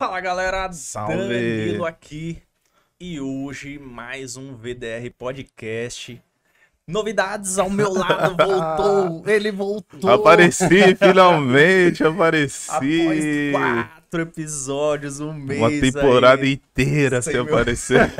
Fala galera, Salve. Danilo aqui e hoje mais um VDR Podcast Novidades ao meu lado, voltou, ele voltou. Apareci, finalmente apareci. Após quatro episódios, um mês. Uma temporada aí, inteira sem, meu... aparecer.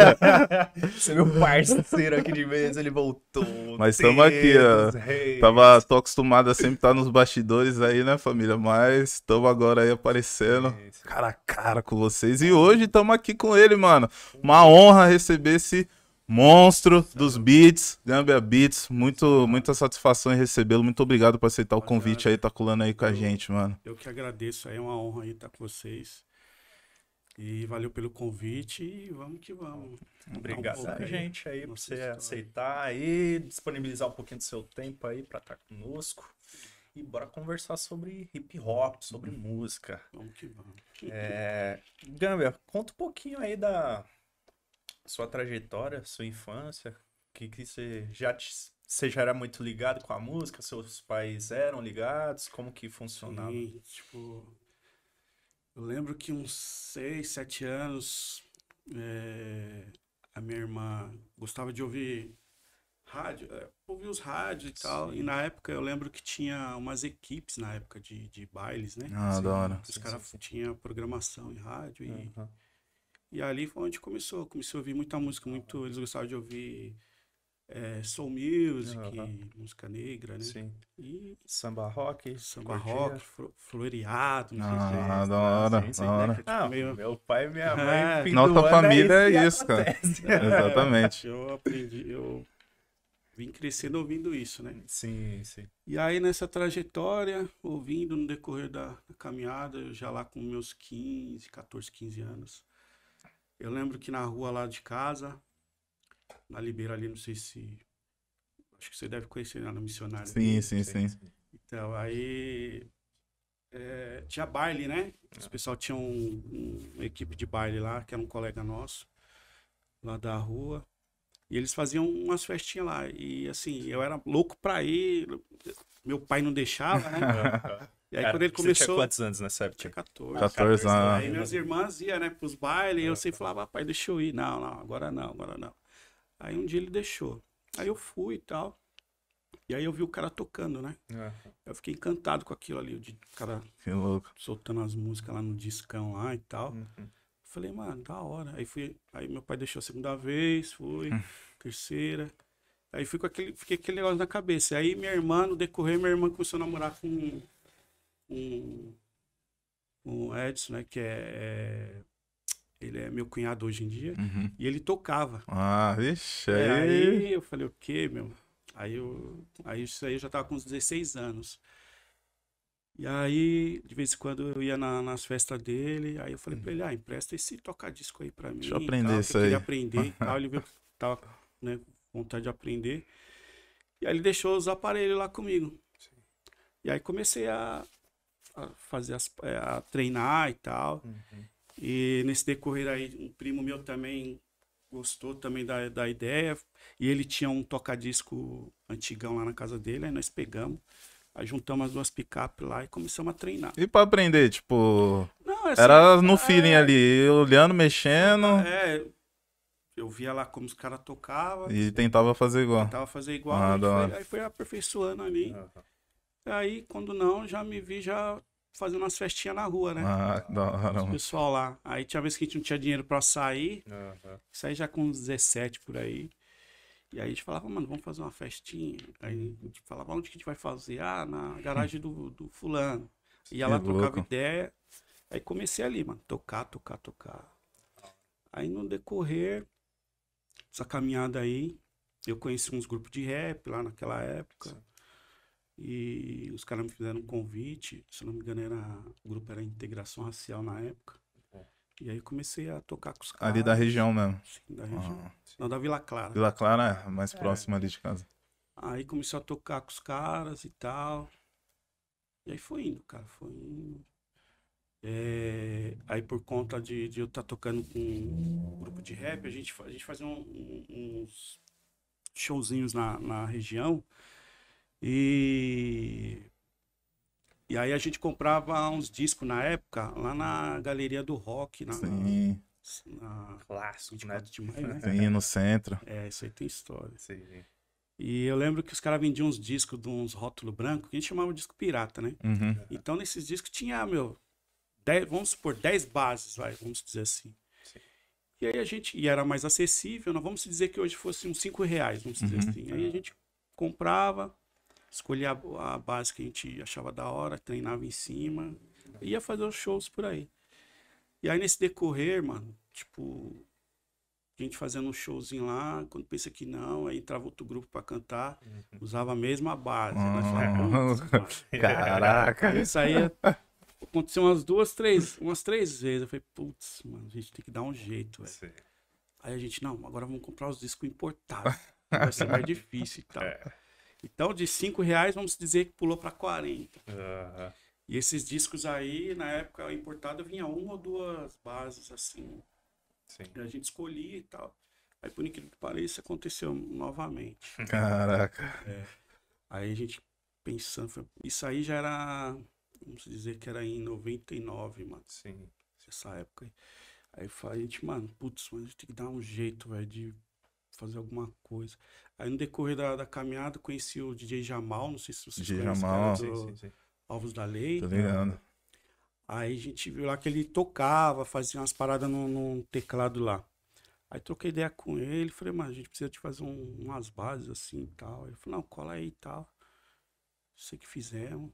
Seu meu parceiro aqui de vez, ele voltou. Mas estamos aqui, ó. Reis. Tava, tô acostumado a sempre estar nos bastidores aí, né, família? Mas estamos agora aí aparecendo é cara a cara com vocês. E hoje estamos aqui com ele, mano. Uma honra receber esse monstro dos beats, Gambia Beats. Muito, muita satisfação em recebê-lo. Muito obrigado por aceitar o convite aí, tá colando aí com a gente, mano. Eu que agradeço, é uma honra aí estar tá com vocês. E valeu pelo convite e vamos que vamos. Obrigado um a gente aí por você história. aceitar e disponibilizar um pouquinho do seu tempo aí para estar tá conosco. E bora conversar sobre hip hop, sobre música. Vamos que vamos. É, Gambia, conta um pouquinho aí da, sua trajetória, sua infância, que, que você já te, você já era muito ligado com a música, seus pais eram ligados, como que funcionava? Sim, tipo, eu lembro que uns 6, 7 anos é, a minha irmã gostava de ouvir rádio, é, ouvir os rádios e tal. Sim. E na época eu lembro que tinha umas equipes na época de, de bailes, né? Ah, assim, Os caras tinham programação em rádio uhum. e e ali foi onde começou. Comecei a ouvir muita música, muito. Eles gostavam de ouvir é, soul music, música negra, né? Sim. E... Samba rock. Samba curtia. rock, fl floreado, não ah, sei se Da hora, da hora. Tipo meu pai e minha mãe. É, nossa família é, é isso, cara. É. Exatamente. eu aprendi, eu vim crescendo ouvindo isso, né? Sim, sim. E aí nessa trajetória, ouvindo no decorrer da, caminhada, caminhada, já lá com meus 15, 14, 15 anos eu lembro que na rua lá de casa, na Libeira ali, não sei se. Acho que você deve conhecer lá né, no Missionário. Sim, né? sim, sim. Então, aí. É, tinha baile, né? Os ah. pessoal tinha um, um, uma equipe de baile lá, que era um colega nosso, lá da rua. E eles faziam umas festinhas lá. E assim, eu era louco pra ir, meu pai não deixava, né? Ah, ah. E aí, é, quando ele começou. Você tinha quantos anos nessa época? Tinha 14. 14 anos. Aí minhas irmãs iam, né, pros bailes, e eu sempre falava, pai, deixa eu ir. Não, não, agora não, agora não. Aí um dia ele deixou. Aí eu fui e tal. E aí eu vi o cara tocando, né? É. Eu fiquei encantado com aquilo ali, o cara soltando as músicas lá no discão lá e tal. Uhum. Falei, mano, da hora. Aí fui, aí meu pai deixou a segunda vez, fui, hum. terceira. Aí fui com aquele, fiquei aquele negócio na cabeça. Aí minha irmã, no decorrer, minha irmã começou a namorar com com, com o Edson, né? Que é, é ele é meu cunhado hoje em dia, uhum. e ele tocava. Ah, vixe. É, aí eu falei, o quê, meu? Aí, eu, aí isso aí eu já tava com uns 16 anos. E aí, de vez em quando eu ia na, nas festas dele, aí eu falei uhum. pra hum. ele, ah, empresta esse toca-disco aí pra mim. Deixa eu aprender tal, isso aí. aprender e tal, ele veio, tava né, vontade de aprender. E aí ele deixou os aparelhos lá comigo. Sim. E aí comecei a, fazer as, é, a treinar e tal. Uhum. E nesse decorrer aí, um primo meu também gostou também da, da ideia. E ele tinha um tocadisco antigão lá na casa dele, aí nós pegamos. Aí juntamos as duas picapes lá e começamos a treinar. E pra aprender, tipo. Não, assim, era no é... feeling ali, olhando, mexendo. É, eu via lá como os caras tocavam. E tentava fazer igual. Tentava fazer igual, ah, aí, foi, aí, foi, aperfeiçoando ali. Uhum. Aí, quando não, já me vi já fazendo umas festinhas na rua, né? Ah, da hora. pessoal lá. Aí tinha vez que a gente não tinha dinheiro pra sair. Uhum. Saí já com uns 17 por aí. E aí a gente falava, mano, vamos fazer uma festinha. Aí a gente falava, onde que a gente vai fazer? Ah, na garagem do, do fulano. Ia lá, é louco. trocava ideia. Aí comecei ali, mano, tocar, tocar, tocar. Aí no decorrer dessa caminhada aí, eu conheci uns grupos de rap lá naquela época. Sim. E os caras me fizeram um convite, se não me engano, era, o grupo era Integração Racial na época. É. E aí comecei a tocar com os caras. Ali da região mesmo? Sim, da região. Ah, sim. Não, da Vila Clara. Vila Clara é mais é. próxima ali de casa. Aí comecei a tocar com os caras e tal. E aí foi indo, cara, foi indo. É... aí por conta de, de eu estar tá tocando com um grupo de rap, a gente, a gente fazia um, um, uns showzinhos na, na região. E e aí a gente comprava uns discos na época, lá na galeria do rock, na, Sim. na clássico de né? de maio, né? Sim, no centro. É, isso aí tem história. Sim. E eu lembro que os caras vendiam uns discos de uns rótulo branco, que a gente chamava de disco pirata, né? Uhum. uhum. Então nesses discos tinha, meu, dez vamos supor, 10 bases, vai, vamos dizer assim. Sim. E aí a gente, e era mais acessível, não vamos dizer que hoje fosse uns 5 reais, vamos dizer uhum. assim. Aí a gente comprava, escolhia a, a base que a gente achava da hora, treinava em cima, ia fazer os shows por aí. E aí nesse decorrer, mano, tipo, a gente fazendo um showzinho lá, quando pensa que não, aí entrava outro grupo para cantar, uhum. usava a mesma base. Né? Uhum. caraca! Isso aí aconteceu umas duas, três, umas três vezes. Eu falei, putz, mano, a gente tem que dar um jeito, velho. Aí a gente, não, agora vamos comprar os discos importados. Vai ser mais difícil e tal. É. Então, de 5 reais, vamos dizer que pulou para 40. Uhum. E esses discos aí, na época importada, vinha uma ou duas bases assim. Sim. E a gente escolhia e tal. Aí, por incrível que pareça, aconteceu novamente. Caraca. É. Aí a gente pensando, isso aí já era, vamos dizer que era em 99, mano. Sim. Essa época aí. Aí eu falei, a gente, mano, putz, mano, a gente tem que dar um jeito, velho, de fazer alguma coisa. Aí no decorrer da, da caminhada conheci o DJ Jamal, não sei se vocês DJ conhecem. Jamal, sim, sim, sim. Alvos da Lei. Tô ligando. Aí a gente viu lá que ele tocava, fazia umas paradas no, no teclado lá. Aí troquei ideia com ele, falei, mano, a gente precisa te fazer um, umas bases assim e tal. Ele falou, não, cola aí e tal. Sei que fizemos.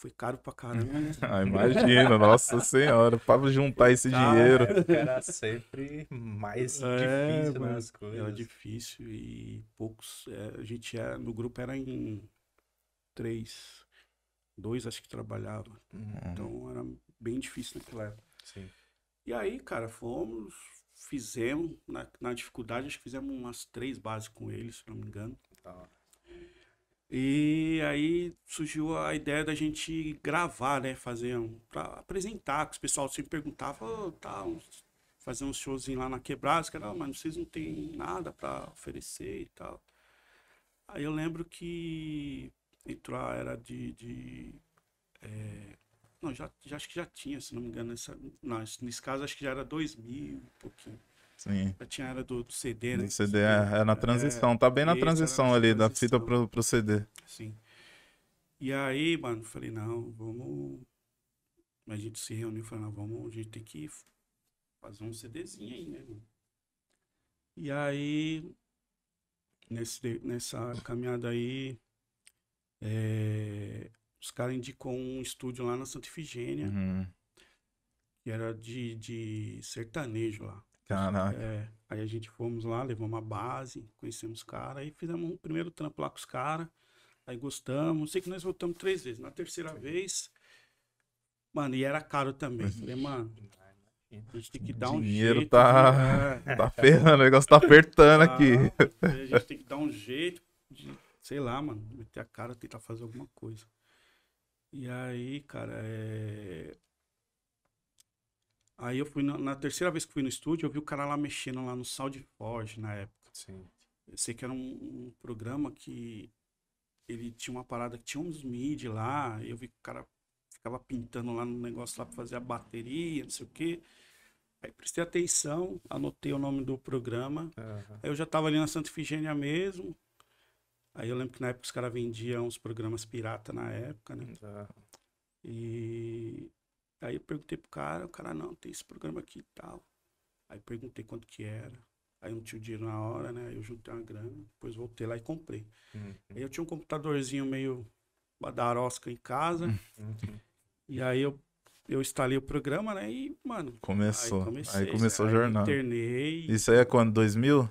Foi caro pra caramba. ah, imagina, nossa senhora, pra juntar esse cara, dinheiro. Era sempre mais é, difícil nas né, coisas. Era difícil e poucos. É, a gente era, no grupo era em três. Dois acho que trabalhava. Uhum. Então era bem difícil naquela época. Sim. E aí, cara, fomos, fizemos, na, na dificuldade, acho que fizemos umas três bases com eles, se não me engano. Tá. E aí surgiu a ideia da gente gravar, né? Fazer um. Pra apresentar, que o pessoal sempre perguntava, oh, tá, fazer um showzinho lá na Quebrasca, não, mas vocês não tem nada para oferecer e tal. Aí eu lembro que a era de. de é, não, já, já acho que já tinha, se não me engano. Nessa, não, nesse caso acho que já era 2000 e pouquinho. Sim. Já tinha era do, do CD, né? Do CD, é, é na transição. É, tá bem na é, transição ali, transição. da fita pro, pro CD. Sim. E aí, mano, falei, não, vamos. A gente se reuniu e falou, não, vamos, a gente tem que fazer um CDzinho aí, né, mano? E aí, nesse, nessa caminhada aí, é, os caras indicou um estúdio lá na Santa Ifigênia, uhum. que era de, de sertanejo lá. Caraca. É, aí a gente fomos lá, levamos a base, conhecemos os caras, aí fizemos um primeiro trampo lá com os caras, aí gostamos. Sei que nós voltamos três vezes. Na terceira vez, mano, e era caro também. Falei, mano, a gente tem que dar um dinheiro jeito. Tá, né? tá ferrando, o negócio tá apertando aqui. Tá, a gente tem que dar um jeito de, sei lá, mano, meter a cara, tentar fazer alguma coisa. E aí, cara, é... Aí eu fui, na, na, terceira vez que fui no estúdio, eu vi o cara lá mexendo lá no Sound Forge na época. Sim. Eu sei que era um, um, programa que ele tinha uma parada que tinha uns MIDI lá, eu vi que o cara ficava pintando lá no negócio lá pra fazer a bateria, não sei o quê. Aí prestei atenção, anotei o nome do programa. Uhum. Aí eu já tava ali na Santa Efigênia mesmo. Aí eu lembro que na época os caras vendiam uns programas pirata na época, né? Uhum. E Aí eu perguntei pro cara, o cara, não, tem esse programa aqui e tal. Aí perguntei quanto que era. Aí eu não tinha dinheiro na hora, né? Eu juntei uma grana, depois voltei lá e comprei. Uhum. Aí eu tinha um computadorzinho meio badarosca em casa. Uhum. E aí eu, eu instalei o programa, né? E, mano. Começou. Aí, comecei, aí começou o jornal. Internei. Isso aí é quando? 2000?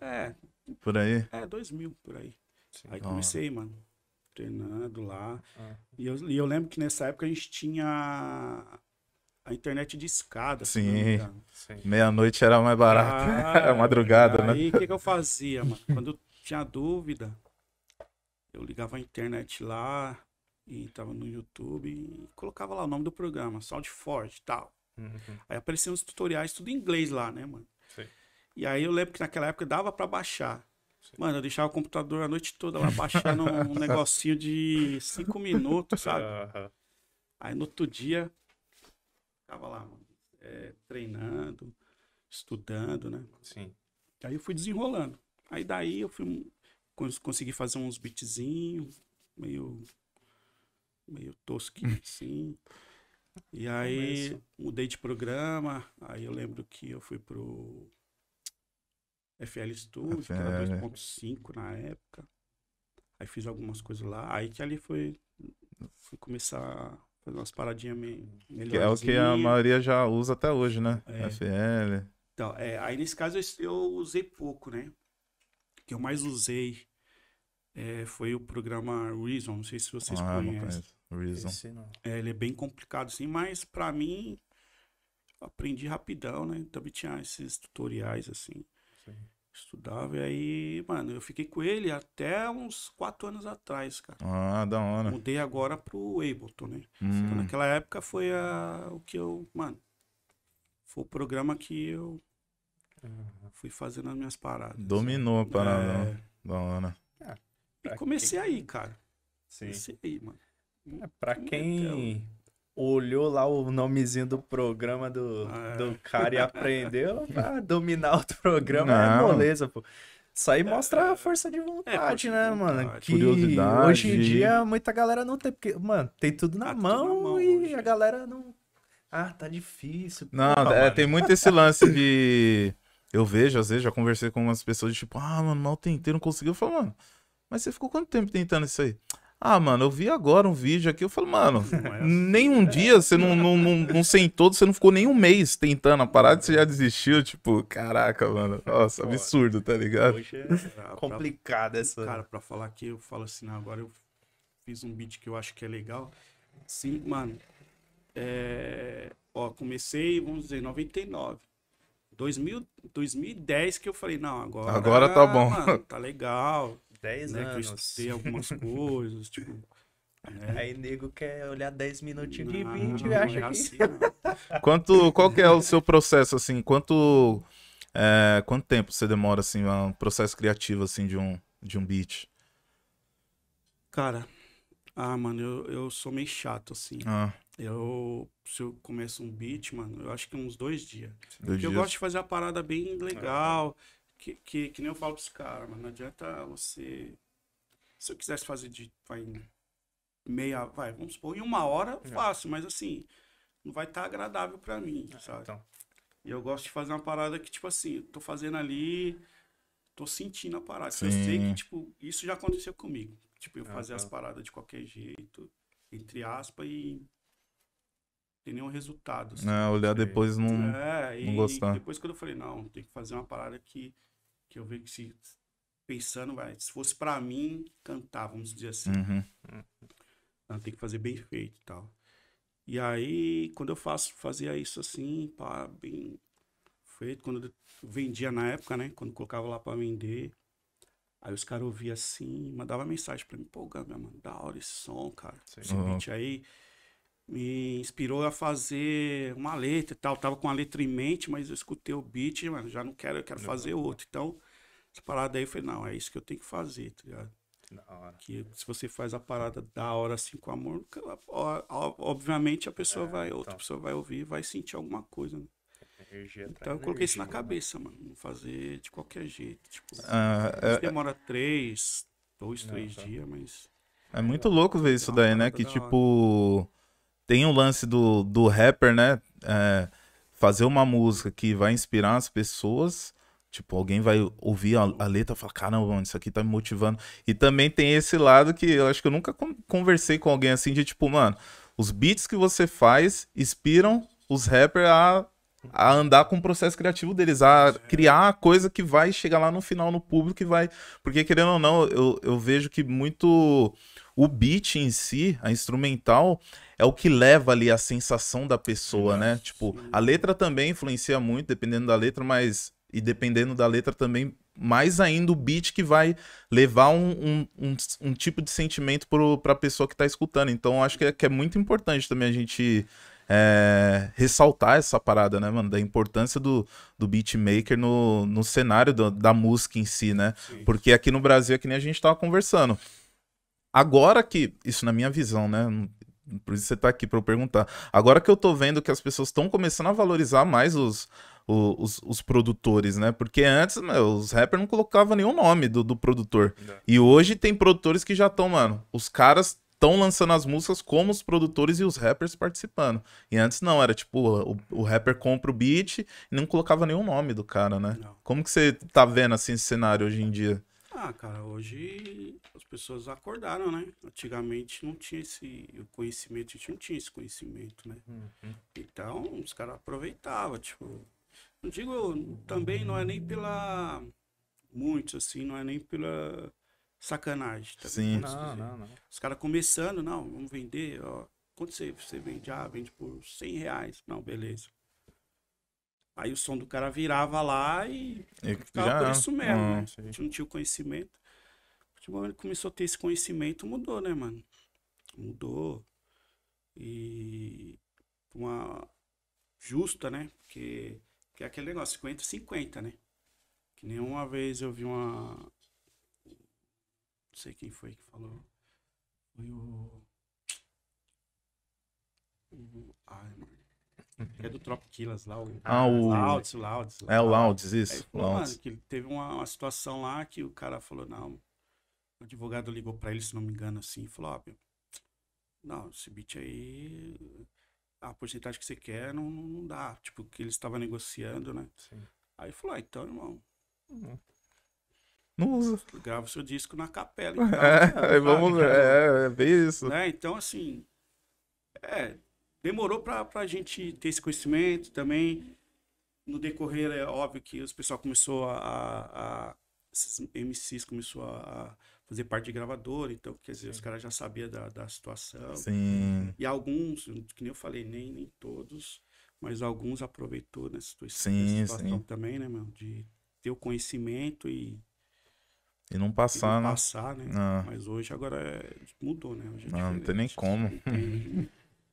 É. Por aí? É, 2000, por aí. Sim. Aí comecei, mano treinando lá. Ah. E, eu, e eu lembro que nessa época a gente tinha a internet de escada. Sim. Sim. Meia-noite era mais barato. Ah, madrugada, aí, né? Aí o que, que eu fazia, mano? Quando eu tinha dúvida, eu ligava a internet lá e tava no YouTube e colocava lá o nome do programa, Sound Forge e tal. Uhum. Aí apareciam os tutoriais, tudo em inglês lá, né, mano? Sim. E aí eu lembro que naquela época dava para baixar. Mano, eu deixava o computador a noite toda lá baixando um negocinho de cinco minutos, sabe? Aí no outro dia, tava lá, é, treinando, estudando, né? Sim. Aí eu fui desenrolando. Aí daí eu fui consegui fazer uns beatzinhos, meio meio tosquinho assim. E aí Começo. mudei de programa, aí eu lembro que eu fui pro FL Studio, que era 2.5 na época. Aí fiz algumas coisas lá. Aí que ali foi, foi começar a fazer umas paradinhas meio Que É o que a maioria já usa até hoje, né? É. FL. Então, é, aí nesse caso eu, eu usei pouco, né? O que eu mais usei é, foi o programa Reason. Não sei se vocês ah, conhecem. Reason. Esse, é, ele é bem complicado, sim, mas para mim aprendi rapidão, né? Também tinha esses tutoriais assim. Estudava, e aí, mano, eu fiquei com ele até uns quatro anos atrás, cara. Ah, da hora. Mudei agora pro Ableton, né? Hum. Então, naquela época foi a, o que eu, mano, foi o programa que eu fui fazendo as minhas paradas. Dominou a parada, é... da hora. É, e comecei quem... aí, cara. Sim. Comecei aí, mano. É, pra quem... Então, olhou lá o nomezinho do programa do, é. do cara e aprendeu a dominar o programa. É não. É moleza, pô. Isso aí mostra a é. força de é, vontade, é, né, vontade, mano? Que hoje em dia muita galera não tem, porque, mano, tem tudo na, tá mão, tudo na mão, e hoje. a galera não. Ah, tá difícil. Não, pô, é, tem muito esse lance de. Eu vejo, às vezes, já conversei com umas pessoas de tipo, ah, mano, mal tentei, não conseguiu. Eu falo, mano, mas você ficou quanto tempo tentando isso aí? Ah, mano, eu vi agora um vídeo aqui. Eu falo, mano, é assim. nem um dia você não, não, não, não sentou, você não ficou nem um mês tentando a parada, você já desistiu. Tipo, caraca, mano. Nossa, absurdo, tá ligado? Hoje é complicado essa. Cara, pra falar que eu falo assim, agora eu fiz um beat que eu acho que é legal. Sim, mano. É... Ó, comecei, vamos dizer, 99. 2000, 2010 que eu falei, não, agora. Agora tá bom. Mano, tá legal. 10 né, anos. algumas coisas, tipo. Né? Aí nego quer olhar 10 minutinhos de vídeo e acha é assim, que. Quanto, qual que é o seu processo, assim? Quanto. É, quanto tempo você demora, assim, um processo criativo, assim, de um, de um beat? Cara, ah, mano, eu, eu sou meio chato, assim. Ah. Eu, se eu começo um beat, mano, eu acho que uns dois dias. Dois Porque dias. eu gosto de fazer a parada bem legal. Ah que, que, que nem eu falo pros caras, mas não adianta você. Se eu quisesse fazer de vai, meia, vai, vamos supor, em uma hora, eu é. faço, mas assim, não vai estar tá agradável para mim, é, sabe? Então. E eu gosto de fazer uma parada que, tipo assim, tô fazendo ali, tô sentindo a parada. Sim. Eu sei que, tipo, isso já aconteceu comigo. Tipo, eu ah, fazer tá. as paradas de qualquer jeito, entre aspas, e tem nenhum resultado. Assim, não, olhar depois não, é, não e gostar. Depois quando eu falei, não, tem que fazer uma parada que que eu vejo que se pensando, vai, se fosse para mim, cantar, vamos dizer assim. Uhum. Ah, tem que fazer bem feito e tal. E aí, quando eu faço, fazia isso assim, pá, bem feito, quando eu vendia na época, né, quando colocava lá para vender, aí os caras ouviam assim, mandava mensagem para mim, pô, Gabriel, mano, da hora esse som, cara, Sim. esse uhum. beat aí, me inspirou a fazer uma letra e tal. Eu tava com a letra em mente, mas eu escutei o beat, mano, já não quero, eu quero não. fazer outro. Então, essa parada aí foi, não, é isso que eu tenho que fazer, tá ligado? Que se você faz a parada da hora assim com amor, obviamente a pessoa é, vai, então. outra pessoa vai ouvir, vai sentir alguma coisa. Né? então eu coloquei isso na cabeça, mano. Fazer de qualquer jeito. Tipo, ah, é, é. demora três, dois, não, três tá. dias, mas. É muito louco ver tá isso daí, né? Tá que tipo tem o lance do, do rapper, né? É, fazer uma música que vai inspirar as pessoas. Tipo, alguém vai ouvir a, a letra e falar, caramba, mano, isso aqui tá me motivando. E também tem esse lado que eu acho que eu nunca conversei com alguém assim, de tipo, mano, os beats que você faz inspiram os rappers a a andar com o processo criativo deles, a criar a coisa que vai chegar lá no final no público e vai. Porque, querendo ou não, eu, eu vejo que muito o beat em si, a instrumental, é o que leva ali a sensação da pessoa, né? Tipo, a letra também influencia muito, dependendo da letra, mas. E dependendo da letra também, mais ainda o beat que vai levar um, um, um, um tipo de sentimento para a pessoa que está escutando. Então, acho que é, que é muito importante também a gente é, ressaltar essa parada, né, mano? Da importância do, do beatmaker no, no cenário do, da música em si, né? Sim. Porque aqui no Brasil é que nem a gente tava conversando. Agora que, isso na minha visão, né? Por isso você tá aqui para eu perguntar. Agora que eu tô vendo que as pessoas estão começando a valorizar mais os, os, os, produtores, né? Porque antes, meu, os rappers não colocavam nenhum nome do, do produtor. Não. E hoje tem produtores que já estão, mano. Os caras estão lançando as músicas como os produtores e os rappers participando. E antes não, era tipo, o, o rapper compra o beat e não colocava nenhum nome do cara, né? Não. Como que você tá vendo assim esse cenário hoje em dia? Ah, cara, hoje as pessoas acordaram, né? Antigamente não tinha esse conhecimento, a gente não tinha esse conhecimento, né? Uhum. Então, os caras aproveitavam, tipo. Não digo, também não é nem pela. Muitos, assim, não é nem pela sacanagem. Tá Sim. Não, não, não. Os caras começando, não, vamos vender, ó. Quanto você, você vende? Ah, vende por 100 reais. Não, beleza. Aí o som do cara virava lá e, ficava já, por isso mesmo, ah. né? A gente não tinha o conhecimento. De momento começou a ter esse conhecimento, mudou, né, mano? Mudou. E uma justa, né? Porque que é aquele negócio, 50 50, né? Que nenhuma vez eu vi uma, sei quem foi que falou. Foi o. o... Ai, mano. É do Tropiquilas lá, o ah, o... Louds, o Louds. É o Louds, isso. Falou, Mano, que teve uma, uma, situação lá que o cara falou, não, o advogado ligou pra ele, se não me engano, assim, e falou, ó, não, esse beat aí, a porcentagem que você quer não, não dá, tipo, que ele estava negociando, né? Sim. Aí falou, ah, então, irmão, uhum. Não usa. Grava seu disco na capela. Então, é, vamos é, é bem isso. Né? Então, assim, é, demorou para a gente ter esse conhecimento também. No decorrer, é óbvio que os pessoal começou a, a, a Esses MCs começou a, fazer parte de gravador, então, quer dizer, Sim. os caras já sabiam da, da situação. Sim. E alguns, que nem eu falei, nem, nem todos, mas alguns aproveitou nessa situação, sim, situação também, né, meu? De ter o conhecimento e e não passar, e não né? passar, né? Ah. Mas hoje agora é... mudou, né? Hoje é não, não tem nem como. Tem...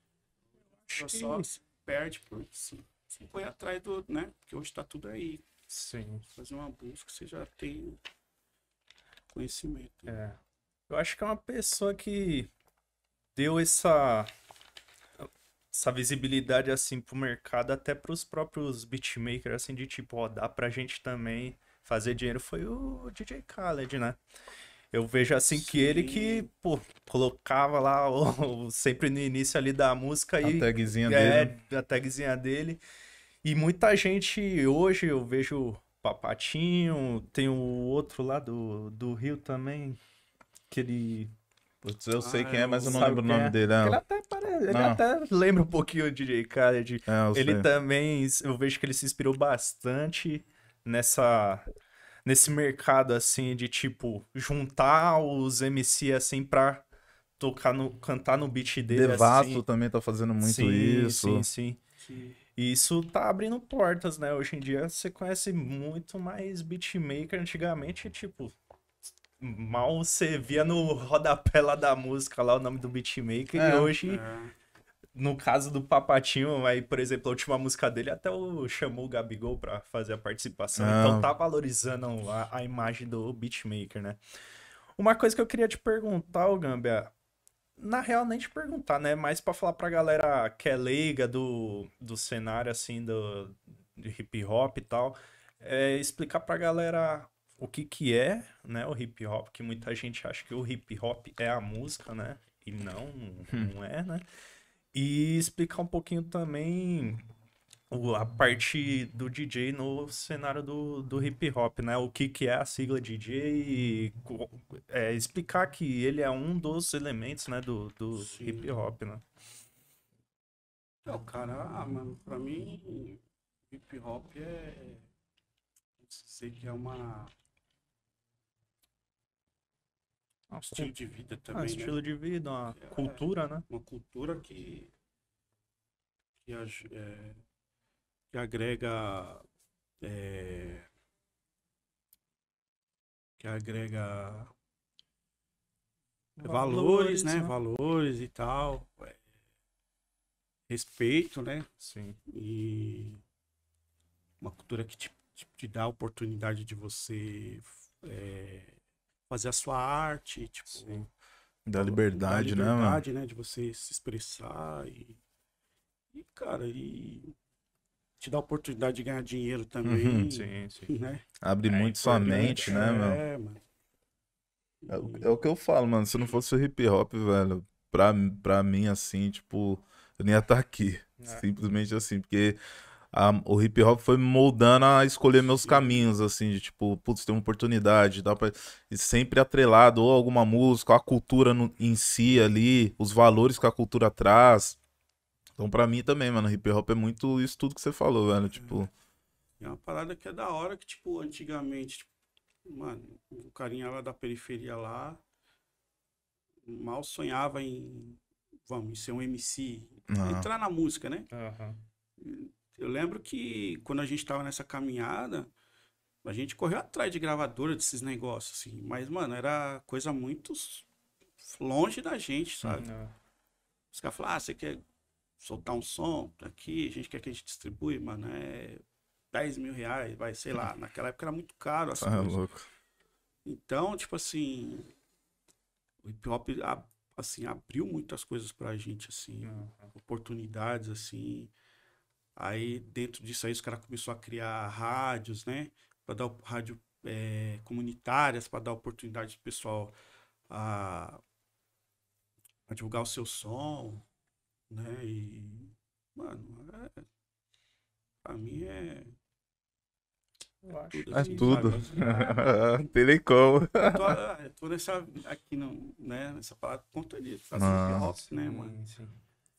só se perde, por se, se foi atrás do, né? Porque hoje tá tudo aí. Sim. Fazer uma busca, você já tem conhecimento. Né? É. Eu acho que é uma pessoa que deu essa essa visibilidade assim pro mercado, até pros próprios beatmakers, assim, de tipo, ó, dá pra gente também fazer dinheiro foi o DJ Khaled, né? Eu vejo assim Sim. que ele que, pô, colocava lá o, sempre no início ali da música a e tagzinha é, dele. a tagzinha dele. E muita gente hoje eu vejo Papatinho, tem o outro lá do, do Rio também, que ele Putz, eu sei ah, quem é, mas eu não lembro o nome é. dele. Não. É ele, até, parece, ele ah. até lembra um pouquinho o DJ Khaled. É, ele sei. também, eu vejo que ele se inspirou bastante nessa nesse mercado assim de tipo juntar os MC assim pra tocar no cantar no beat dele Devasso assim. também tá fazendo muito sim, isso. Sim, sim, sim. E isso tá abrindo portas, né? Hoje em dia você conhece muito mais beatmaker. Antigamente, tipo, mal você via no rodapé lá da música lá o nome do beatmaker é, e hoje é no caso do Papatinho, aí, por exemplo, a última música dele até o chamou o Gabigol para fazer a participação. Então ah. tá valorizando a, a, imagem do beatmaker, né? Uma coisa que eu queria te perguntar, o Gambia, na real nem te perguntar, né? Mas para falar pra galera que é leiga do, do cenário assim do de hip hop e tal, é explicar pra galera o que que é, né, o hip hop, que muita gente acha que o hip hop é a música, né? E não, hum. não é, né? E explicar um pouquinho também a parte do DJ no cenário do, do hip hop, né? O que, que é a sigla DJ e é, explicar que ele é um dos elementos né, do, do hip hop, né? Não, é, cara, ah, mano, pra mim hip hop é. Sei que é uma um estilo de vida também. Um né? estilo né? de vida, uma é, cultura, é. né? Uma cultura que, que, é, que agrega. É, que agrega valores, valores né? né? Valores e tal. É, respeito, né? Sim. E uma cultura que te, te, te dá a oportunidade de você é, fazer a sua arte, tipo. Sim. Da liberdade, da liberdade né, liberdade, né? De você se expressar e. E, cara, e. Te dá a oportunidade de ganhar dinheiro uhum, também. Uhum, sim, sim. Né? Abre é, muito sua mente, né, meu? É, mano. É, é, o que eu falo, mano. Se não fosse o hip hop, velho, pra, pra mim, assim, tipo, eu nem ia estar tá aqui. É. Simplesmente assim, porque a, o hip hop foi me moldando a escolher meus caminhos, assim, de tipo, putz, tem uma oportunidade, dá pra... E sempre atrelado ou alguma música, ou a cultura no, em si ali, os valores que a cultura traz. Então, pra mim também, mano, hip hop é muito isso tudo que você falou, velho, é. tipo... É uma parada que é da hora que, tipo, antigamente, tipo, mano, o carinha lá da periferia lá mal sonhava em, vamos, ser um MC, entrar na música, né? Uhum eu lembro que quando a gente estava nessa caminhada, a gente correu atrás de gravadora desses negócios, assim. Mas, mano, era coisa muito longe da gente, sabe? É. Os caras falaram, ah, você quer soltar um som aqui, a gente quer que a gente distribui, mano, é 10 mil reais, vai, sei lá. Naquela época era muito caro, assim. Ah, é louco. Então, tipo assim, o hip hop assim, abriu muitas coisas pra gente, assim, uhum. oportunidades, assim. Aí, dentro disso aí, os caras começaram a criar rádios, né? Para dar rádio é, comunitárias, para dar oportunidade do pessoal a, a, divulgar o seu som, né? E, mano, é, pra mim é. é eu acho. É assim, tudo. Assim, é tudo. É, eu tô, nessa, aqui, não, né? Nessa parada por conta disso. Tá assim, né, mano? Sim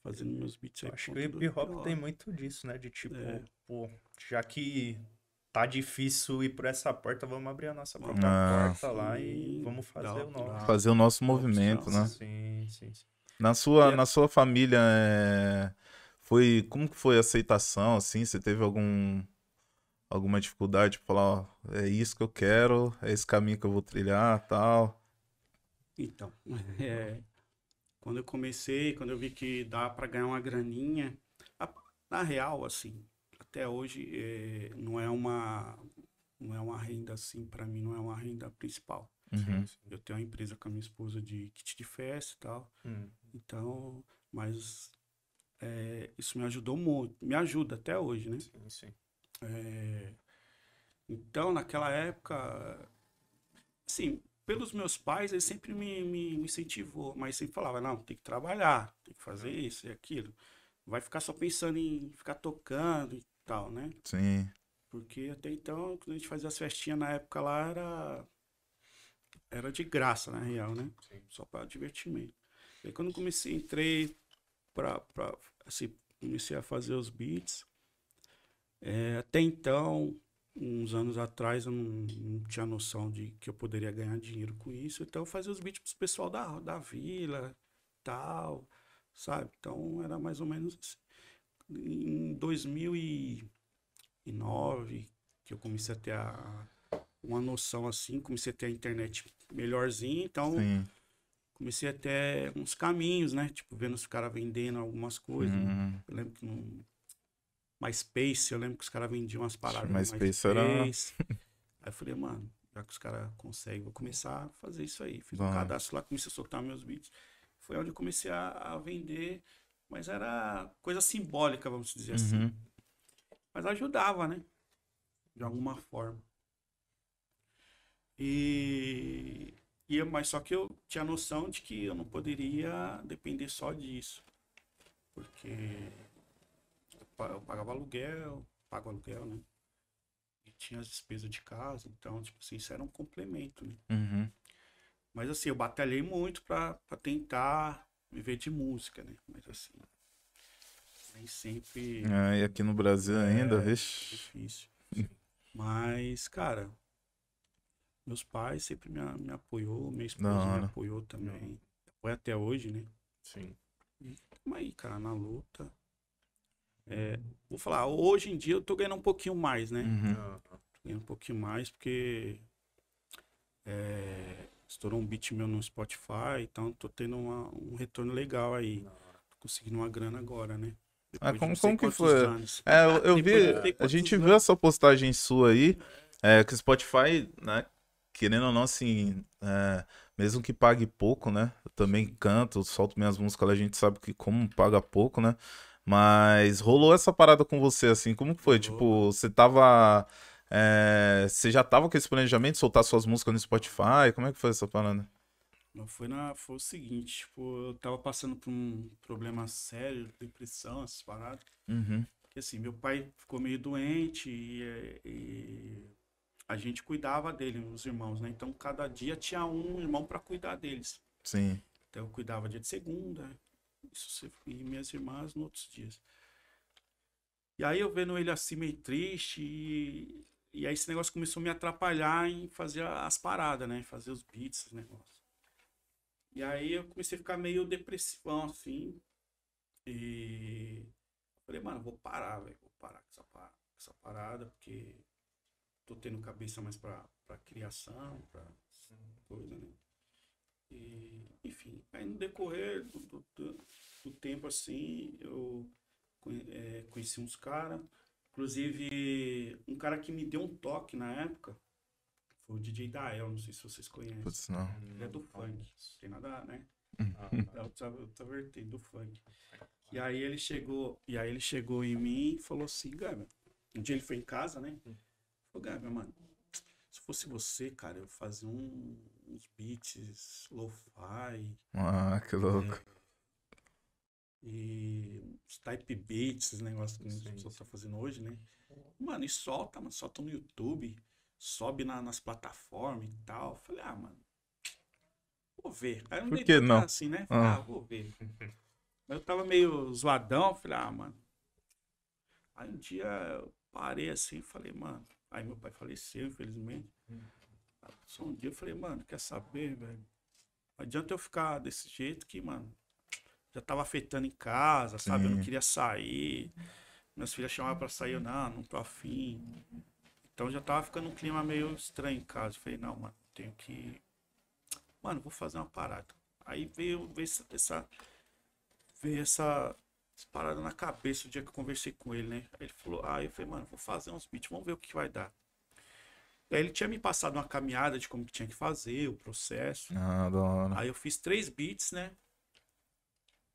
fazendo meus beats aí. Acho que o hip hop tem muito disso, né? De tipo, é. pô, já que tá difícil ir por essa porta, vamos abrir a nossa própria ah, porta sim. lá e vamos fazer o nosso. Fazer o nosso movimento, né? Sim, sim, sim. Na sua, é. na sua família, é... foi como que foi a aceitação, assim? Você teve algum alguma dificuldade para falar, ó, é isso que eu quero, é esse caminho que eu vou trilhar, tal? Então, é... Quando eu comecei, quando eu vi que dá para ganhar uma graninha, na real, assim, até hoje é, não é uma não é uma renda assim para mim, não é uma renda principal. Uhum. Assim, assim, eu tenho uma empresa com a minha esposa de kit de festa e tal. Uhum. Então, mas é, isso me ajudou muito, me ajuda até hoje, né? Sim, sim. É, então, naquela época, assim, pelos meus pais, ele sempre me, me, me incentivou, mas sempre falava, não, tem que trabalhar, tem que fazer isso e aquilo. Vai ficar só pensando em ficar tocando e tal, né? Sim. Porque até então, quando a gente fazia as festinhas na época lá, era, era de graça, na real, né? Sim. Só para divertimento. Aí quando comecei, entrei pra, pra, assim, comecei a fazer os beats, é, até então, uns anos atrás eu não, não, tinha noção de que eu poderia ganhar dinheiro com isso, então eu fazia os beats pro pessoal da, da vila, tal, sabe? Então era mais ou menos assim. Em 2009 que eu comecei a ter a, uma noção assim, comecei a ter a internet melhorzinha, então Sim. comecei até uns caminhos, né? Tipo, vendo os caras vendendo algumas coisas. Uhum. Eu lembro que não MySpace, eu lembro que os caras vendiam umas paradas. MySpace, MySpace. Era... Aí eu falei, mano, já que os caras conseguem, vou começar a fazer isso aí. Fiz Vai. um cadastro lá, comecei a soltar meus beats. Foi onde eu comecei a, a vender, mas era coisa simbólica, vamos dizer assim. uhum. assim. Mas ajudava, né? De alguma forma. E, e mas só que eu tinha noção de que eu não poderia depender só disso. Porque eu pagava aluguel, pago aluguel, né? E tinha as despesas de casa, então, tipo assim, isso era um complemento, né? Uhum. Mas assim, eu batalhei muito pra, pra tentar viver de música, né? Mas assim, nem sempre. Ah, e aqui no Brasil é, ainda, É difícil. Mas, cara, meus pais sempre me, me apoiou, minha esposa Não, me apoiou também. Apoia até hoje, né? Sim. E tamo aí, cara, na luta. É, vou falar, hoje em dia eu tô ganhando um pouquinho mais, né? Uhum. Ah, tá. ganhando um pouquinho mais porque é, estourou um beat meu no Spotify, então tô tendo uma, um retorno legal aí. Tô conseguindo uma grana agora, né? ah, como, como que foi? É, eu, eu vi, a gente anos. viu essa postagem sua aí, é, que o Spotify, né, querendo ou não, assim, é, mesmo que pague pouco, né? Eu também canto, solto minhas músicas, a gente sabe que como paga pouco, né? Mas rolou essa parada com você, assim, como que foi? Rolou. Tipo, você tava. É, você já tava com esse planejamento de soltar suas músicas no Spotify? Como é que foi essa parada? Não, foi, na, foi o seguinte, tipo, eu tava passando por um problema sério, depressão, essas paradas. Uhum. assim, meu pai ficou meio doente e, eh, e a gente cuidava dele, os irmãos, né? Então cada dia tinha um irmão para cuidar deles. Sim. Então eu cuidava dia de segunda, isso, e minhas irmãs nos outros dias. E aí eu vendo ele assim meio triste e, e aí esse negócio começou a me atrapalhar em fazer as paradas, né? Fazer os beats, esse negócio E aí eu comecei a ficar meio depressivão assim. E falei, mano, vou parar, velho. Vou parar com essa, com essa parada, porque tô tendo cabeça mais pra, pra criação, pra coisa, né? E, enfim, aí no decorrer do, do, do, tempo assim, eu é, conheci uns caras. Inclusive, um cara que me deu um toque na época foi o DJ Dael, não sei se vocês conhecem. Putz, não. Ele é do funk, tem nada, né? Ah, tá. Eu tava do funk. E aí ele chegou, e aí ele chegou em mim e falou assim, Gabi, um dia ele foi em casa, né? Hum. Falou, Gabi, mano, se fosse você, cara, eu fazia um uns beats lo-fi. Ah, que né? louco. É, e os type beats, esse negócio que as a pessoa tá fazendo hoje, né? Mano, e solta, mano, solta no YouTube, sobe na, nas plataformas e tal. Falei, ah, mano, vou ver. Aí eu Por que não? Assim, né? Falei, ah. ah, vou ver. Mas eu tava meio zoadão, falei, ah, mano. Aí um dia eu parei assim, e falei, mano. Aí meu pai faleceu, infelizmente. Hum. Só um dia eu falei, mano, quer saber, velho? Não adianta eu ficar desse jeito que, mano, já tava afetando em casa, sabe? Sim. Eu não queria sair. Minhas filhas chamavam pra sair, eu, não, não tô afim. Então já tava ficando um clima meio estranho em casa. Eu falei, não, mano, tenho que. Mano, vou fazer uma parada. Aí veio, veio essa. veio essa, essa parada na cabeça o dia que eu conversei com ele, né? Aí ele falou, ah, eu falei, mano, vou fazer uns beats, vamos ver o que vai dar. Aí ele tinha me passado uma caminhada de como que tinha que fazer, o processo. Ah, Aí eu fiz três beats, né?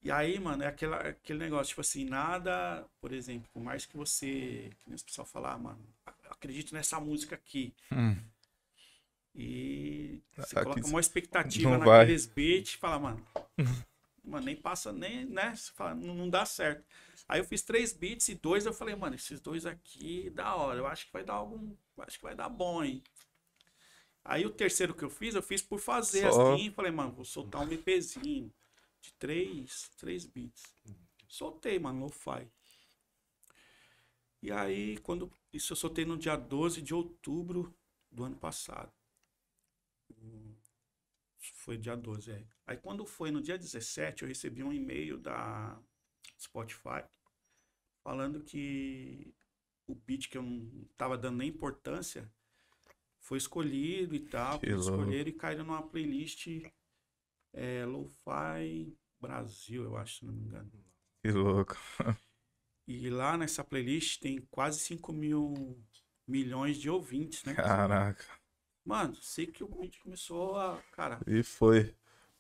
E aí, mano, é aquela, aquele negócio, tipo assim, nada, por exemplo, por mais que você, que nem o pessoal falar, ah, mano, acredito nessa música aqui. Hum. E é, você ah, coloca uma expectativa naqueles vai. beats e fala, mano, mano, nem passa, nem, né? Fala, não, não dá certo. Aí eu fiz três beats e dois eu falei, mano, esses dois aqui, da hora, eu acho que vai dar algum, acho que vai dar bom, hein? Aí o terceiro que eu fiz, eu fiz por fazer Só... assim, falei, mano, vou soltar um IPzinho de três, três beats. Soltei, mano, lo-fi. E aí, quando isso eu soltei no dia 12 de outubro do ano passado. Foi dia 12, é. Aí quando foi no dia 17, eu recebi um e-mail da Spotify falando que o beat que eu não tava dando nem importância foi escolhido e tal. foi escolheram e caíram numa playlist é, Lo-Fi Brasil, eu acho, se não me engano. Que louco. E lá nessa playlist tem quase 5 mil milhões de ouvintes, né? Caraca. Mano, sei que o vídeo começou a. Cara. E foi.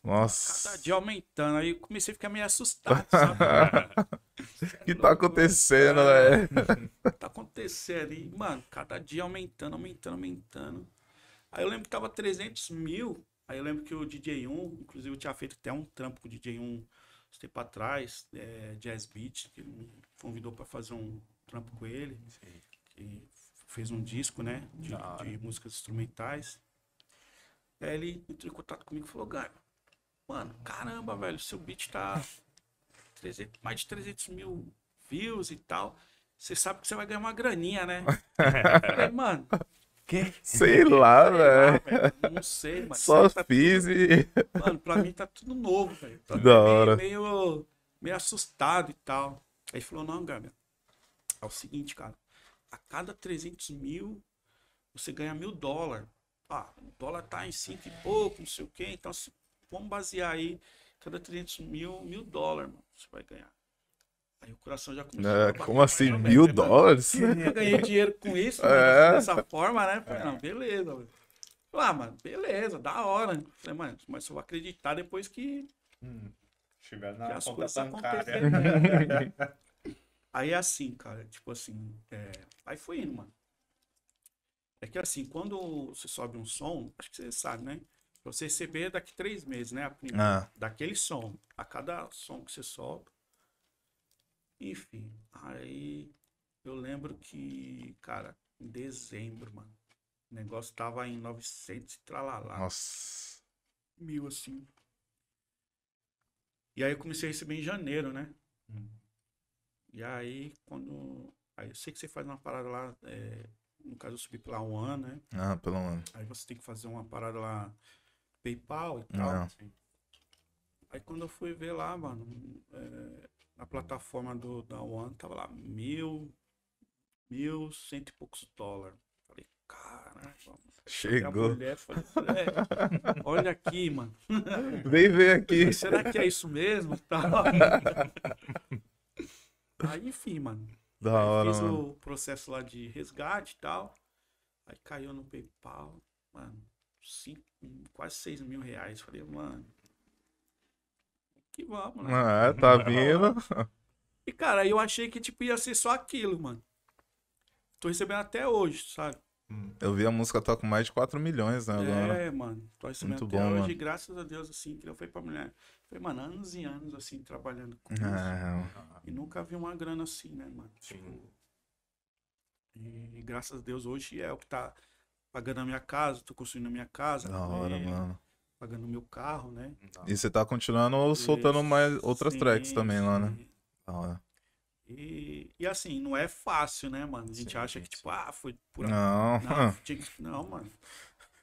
Nossa. Cada dia aumentando. Aí comecei a ficar meio assustado, O é que tá acontecendo, velho? Né? Tá acontecendo. aí mano, cada dia aumentando, aumentando, aumentando. Aí eu lembro que tava 300 mil. Aí eu lembro que o DJ 1, inclusive eu tinha feito até um trampo com o DJ 1 uns tempo atrás, é, Jazz Beat, que ele me convidou para fazer um trampo com ele. Sim. Que fez um disco, né? De, de músicas instrumentais. Aí ele entrou em contato comigo e falou, Gaio, mano, caramba, velho, seu beat tá 300, mais de 300 mil views e tal. Você sabe que você vai ganhar uma graninha, né? falei, mano, que? Sei lá, velho. Não sei, mano. Só tá fiz tudo... e. Mano, pra mim tá tudo novo, velho. Tá da é hora. Meio, meio assustado e tal. Aí falou: Não, Gabi, É o seguinte, cara a cada 300 mil você ganha mil dólares. Ah, o dólar tá em cinco e pouco, não sei o quê. Então, se, vamos basear aí, cada 300 mil, mil dólares, mano, você vai ganhar. Aí o coração já começou é, né, Como assim, mil né? mesmo, dólares? Eu ganhei dinheiro com isso, é. dessa forma, né? Falei, não, beleza. Lá, ah, mano, beleza, da hora. Falei, mano, mas só vou acreditar depois que... Hum, Chegar na que conta bancária. Aí é assim, cara, tipo assim, é, Aí foi indo, mano. É que assim, quando você sobe um som, acho que você sabe, né? Você receber é daqui três meses, né? A primeira, ah. Daquele som. A cada som que você sobe. Enfim, aí eu lembro que, cara, em dezembro, mano. O negócio tava em 900 e tralala. Nossa. Mil, assim. E aí eu comecei a receber em janeiro, né? Hum. E aí, quando Aí eu sei que você faz uma parada lá, é, no caso eu subi pela One, né? Ah, pela One. Aí você tem que fazer uma parada lá, PayPal e tal. Assim. Aí quando eu fui ver lá, mano, é, na plataforma do, da One, tava lá mil, mil cento e poucos dólares. Falei, cara, chegou. Mulher, falei, é, olha aqui, mano. Vem ver aqui. será que é isso mesmo? Aí, enfim, mano. Da aí hora, fiz mano. o processo lá de resgate e tal. Aí caiu no PayPal, mano, cinco, quase 6 mil reais. Falei, mano, que vamos, né? Ah, é? tá vindo. E, cara, eu achei que, tipo, ia ser só aquilo, mano. Tô recebendo até hoje, sabe? Hum. Eu vi a música tá com mais de 4 milhões, né, é, agora. É, mano. Tô recebendo Muito até bom, hoje, mano. graças a Deus, assim, que eu falei pra mulher. Falei, mano, anos e anos assim, trabalhando com Não. isso. E nunca vi uma grana assim, né, mano? Tipo, e, e graças a Deus hoje é o que tá pagando a minha casa, tô construindo a minha casa. Da hora, mano. Pagando meu carro, né? E você tá continuando soltando mais outras sim, tracks também sim. lá, né? E, e assim, não é fácil, né, mano? A gente sim, acha que, tipo, ah, foi por. Não, não, não mano.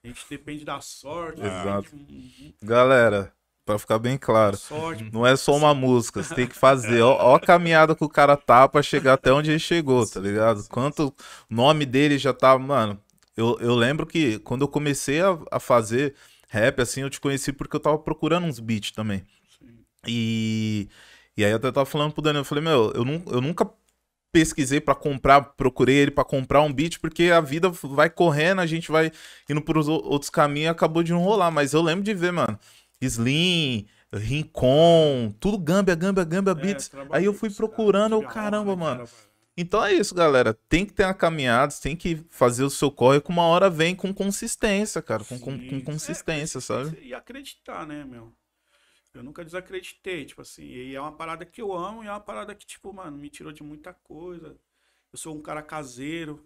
A gente depende da sorte. Exato. Gente... Né? Galera, para ficar bem claro. Sorte, não é só uma sorte. música, você tem que fazer. ó, ó, a caminhada que o cara tá pra chegar até onde ele chegou, tá ligado? Quanto nome dele já tá. Mano, eu, eu lembro que quando eu comecei a, a fazer rap, assim, eu te conheci porque eu tava procurando uns beats também. Sim. E. E aí eu até tava falando pro Daniel, eu falei, meu, eu, eu nunca pesquisei para comprar, procurei ele para comprar um beat, porque a vida vai correndo, a gente vai indo por outros caminhos, acabou de não rolar, mas eu lembro de ver, mano, Slim, Rincon, tudo Gambia, Gambia, Gambia é, Beats. É, Aí eu fui procurando, eu, caramba, mano. Então é isso, galera. Tem que ter uma caminhada, tem que fazer o seu corre com uma hora vem com consistência, cara. Com, com, com, é, consistência, é, sabe? E acreditar, né, meu? Eu nunca desacreditei, tipo assim. E é uma parada que eu amo e é uma parada que, tipo, mano, me tirou de muita coisa. Eu sou um cara caseiro,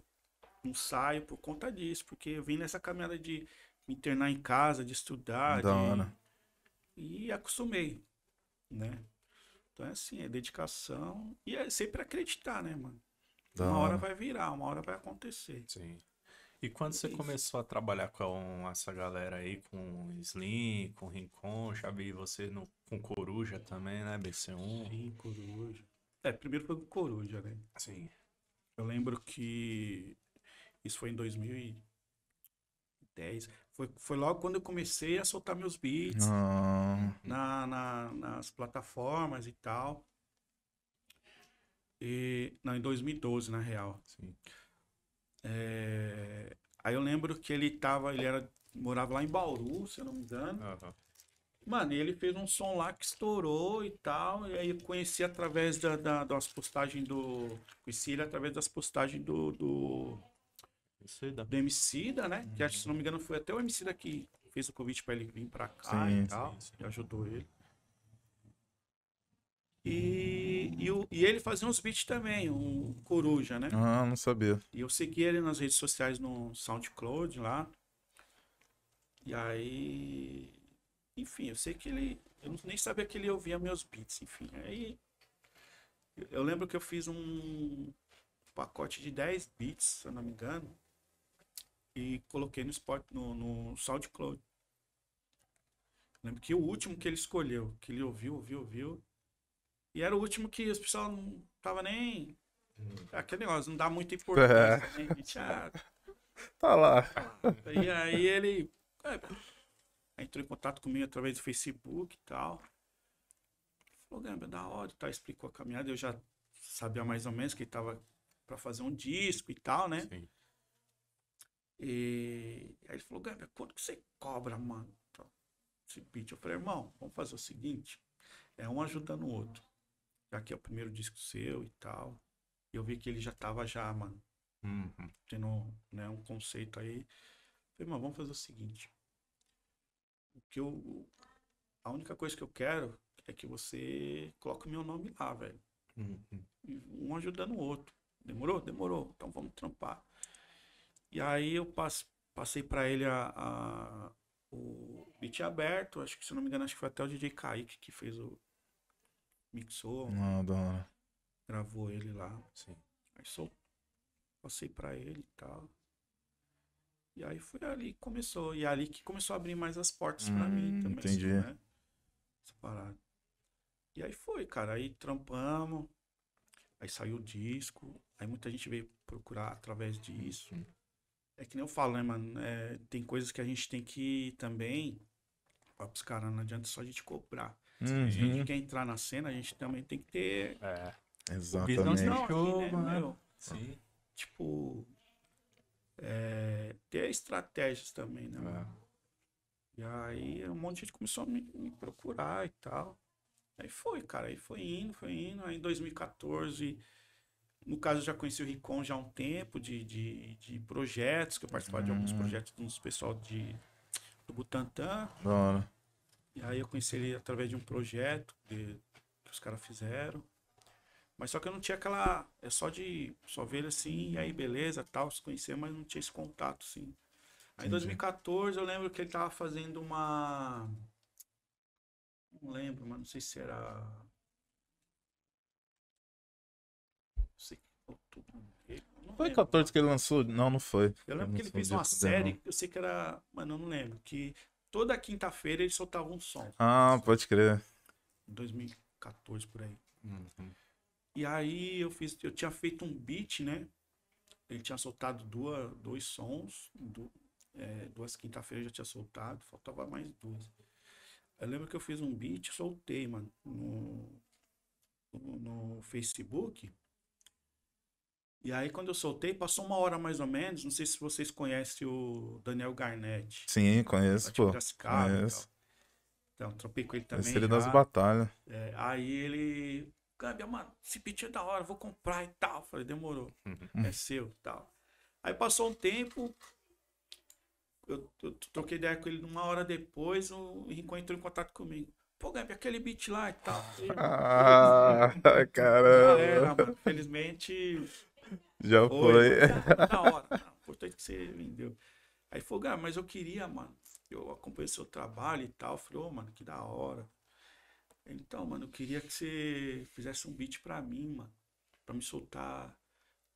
não saio por conta disso, porque eu vim nessa caminhada de me internar em casa, de estudar, da de, hora e acostumei, né? Então é assim, é dedicação e é sempre acreditar, né, mano? uma hora. hora vai virar, uma hora vai acontecer. Sim. E quando é você isso. começou a trabalhar com essa galera aí, com Slim, com Rincon, já vi você no, com Coruja também, né, BC1? Sim, Coruja. É, primeiro foi com Coruja, né? Sim. Eu lembro que isso foi em 2010. Foi, foi logo quando eu comecei a soltar meus beats ah. na, na, nas plataformas e tal. E, não, em 2012, na real. É, aí eu lembro que ele tava, ele era, morava lá em Bauru, se eu não me engano. Uhum. Mano, ele fez um som lá que estourou e tal. E aí eu conheci através da, da, das postagens do. Conheci ele através das postagens do, do Emicida. Do Emicida, né? Uhum. Que acho, se não me uhum. engano, foi até o Emicida que fez o convite para ele vir para cá sim, e tal. Sim, sim. Que ajudou ele. E, e, e, ele fazia uns beats também, o Coruja, né? Ah, não sabia. E eu segui ele nas redes sociais no SoundCloud lá. E aí. Enfim, eu sei que ele. Eu nem sabia que ele ouvia meus beats, enfim. Aí. Eu lembro que eu fiz um pacote de 10 beats, se eu não me engano e coloquei no, spot, no, no SoundCloud. Lembro que o último que ele escolheu, que ele ouviu, ouviu, ouviu. E era o último que as pessoas não tava nem. Hum. Aquele negócio, não dá muita importância. É. Né? Gente, ah, tá lá. E aí ele é, entrou em contato comigo através do Facebook e tal. Falou, Gamba, da hora, tá? Explicou a caminhada. Eu já sabia mais ou menos que ele tava para fazer um disco e tal, né? Sim. E aí ele falou, Gabi, quanto que você cobra, mano? Então, esse beat. Eu falei, irmão, vamos fazer o seguinte. É um ajudando o outro. Já que é o primeiro disco seu e tal. E eu vi que ele já tava já, mano. Uhum. Tendo né, um conceito aí. Eu falei, mano, vamos fazer o seguinte. O que eu. A única coisa que eu quero é que você coloque o meu nome lá, velho. Uhum. Um ajudando o outro. Demorou? Demorou. Então vamos trampar. E aí eu passei para ele a, a, o beat aberto, acho que se não me engano, acho que foi até o DJ Kaique que fez o. Mixou. Não, ah, da hora. Gravou ele lá. Sim. Aí sou passei para ele e tal. E aí foi ali que começou. E ali que começou a abrir mais as portas hum, para mim também. Entendi. né? Essa parada. E aí foi, cara. Aí trampamos. Aí saiu o disco. Aí muita gente veio procurar através disso. Hum. É que nem eu falo, né, mano? É, tem coisas que a gente tem que também. Papos, cara, não adianta só a gente cobrar. Uhum. Se a gente uhum. quer entrar na cena, a gente também tem que ter. É. Exatamente. Não, aqui, né, Sim. Tipo. É, ter estratégias também, né? É. E aí um monte de gente começou a me, me procurar e tal. Aí foi, cara. Aí foi indo, foi indo. Aí em 2014 no caso, eu já conheci o Ricon já há um tempo, de, de, de projetos, que eu participava hum. de alguns hum. projetos dos pessoal de, do Butantan. Da E aí eu conheci ele através de um projeto de, que os caras fizeram. Mas só que eu não tinha aquela. É só de. Só ver ele assim, e aí beleza, tal, se conhecer, mas não tinha esse contato, assim. Aí em 2014 eu lembro que ele tava fazendo uma. Não lembro, mas não sei se era sei Não foi 14 que ele lançou? Não, não foi. Eu lembro eu que ele fez uma série, eu sei que era. Mano, eu não lembro. Que toda quinta-feira ele soltava um som. Ah, pode crer. 2014 por aí. Uhum. E aí eu fiz, eu tinha feito um beat, né? Ele tinha soltado duas, dois sons, duas, é, duas quinta-feiras já tinha soltado, faltava mais duas. Eu lembro que eu fiz um beat, soltei, mano, no, no, no Facebook. E aí, quando eu soltei, passou uma hora mais ou menos. Não sei se vocês conhecem o Daniel Garnett. Sim, conheço, pô. Conheço. Então, tropei com ele também. Esse ele é das batalhas. É, aí ele. Gabi, é mano, esse beat é da hora, vou comprar e tal. falei, demorou. é seu tal. Aí passou um tempo. Eu, eu troquei ideia com ele uma hora depois. O Rincon entrou em contato comigo pô, Gabi, aquele beat lá e tal. Ah, caramba. mano, é, felizmente já foi. foi. Na, hora. importante que você vendeu. Aí falou, ah, mas eu queria, mano. Eu acompanhei seu trabalho e tal. falei, ô, oh, mano, que da hora. Então, mano, eu queria que você fizesse um beat pra mim, mano. Pra me soltar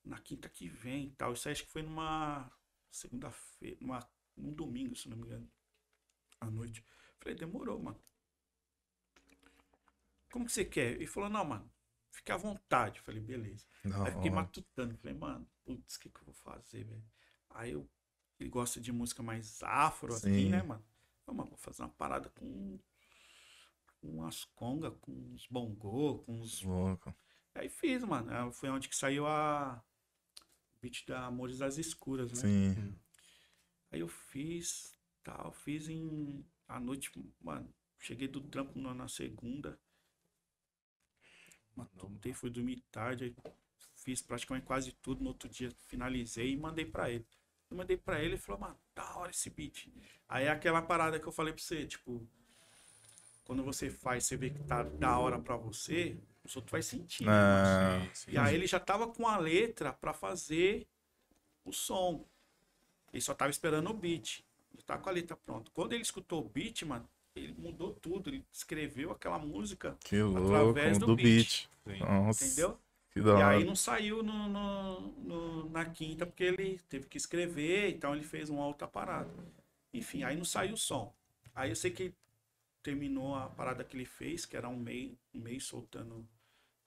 na quinta que vem e tal. Isso acho que foi numa segunda-feira, numa, num domingo, se não me engano. À noite. falei, demorou, mano. Como que você quer? Ele falou, não, mano. Fica à vontade. Falei, beleza. Não, aí fiquei matutando. Falei, mano, putz, o que, que eu vou fazer, velho? Aí eu. Ele gosta de música mais afro, assim, Sim. assim, né, mano? Vamos mano, vou fazer uma parada com. com umas congas, com uns bongô, com uns. Louco. Aí fiz, mano. Foi onde que saiu a. Beat da Amores das Escuras, né? Sim. Hum. Aí eu fiz, tal, fiz em. À noite, mano, cheguei do trampo na, segunda. Mano, fui dormir tarde, fiz praticamente quase tudo. No outro dia finalizei e mandei para ele. Eu mandei para ele e falou, mano, da hora esse beat. Aí é aquela parada que eu falei pra você, tipo, quando você faz, você vê que tá da hora para você, o outro vai sentir. Né, ah, E aí ele já tava com a letra para fazer o som. Ele só tava esperando o beat. ele tá com a letra pronta. Quando ele escutou o beat, mano, ele mudou tudo. Ele escreveu aquela música que louco, através do, do beat. beat. Nossa, entendeu? e aí não saiu no, no, no, na quinta porque ele teve que escrever, então ele fez uma outra parada. Enfim, aí não saiu o som. Aí eu sei que terminou a parada que ele fez, que era um mês, um mês soltando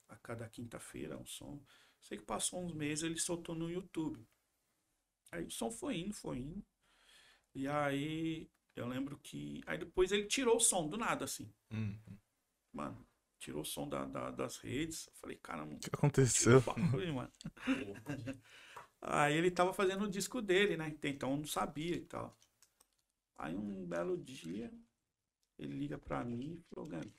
a cada quinta-feira um som. Sei que passou uns meses, ele soltou no YouTube. Aí o som foi indo, foi indo. E aí eu lembro que. Aí depois ele tirou o som do nada, assim. Uhum. Mano, tirou o som da, da, das redes. Eu falei, caramba. O que aconteceu? mano. aí ele tava fazendo o disco dele, né? Então eu não sabia e tal. Aí um belo dia, ele liga pra mim e falou, Gami,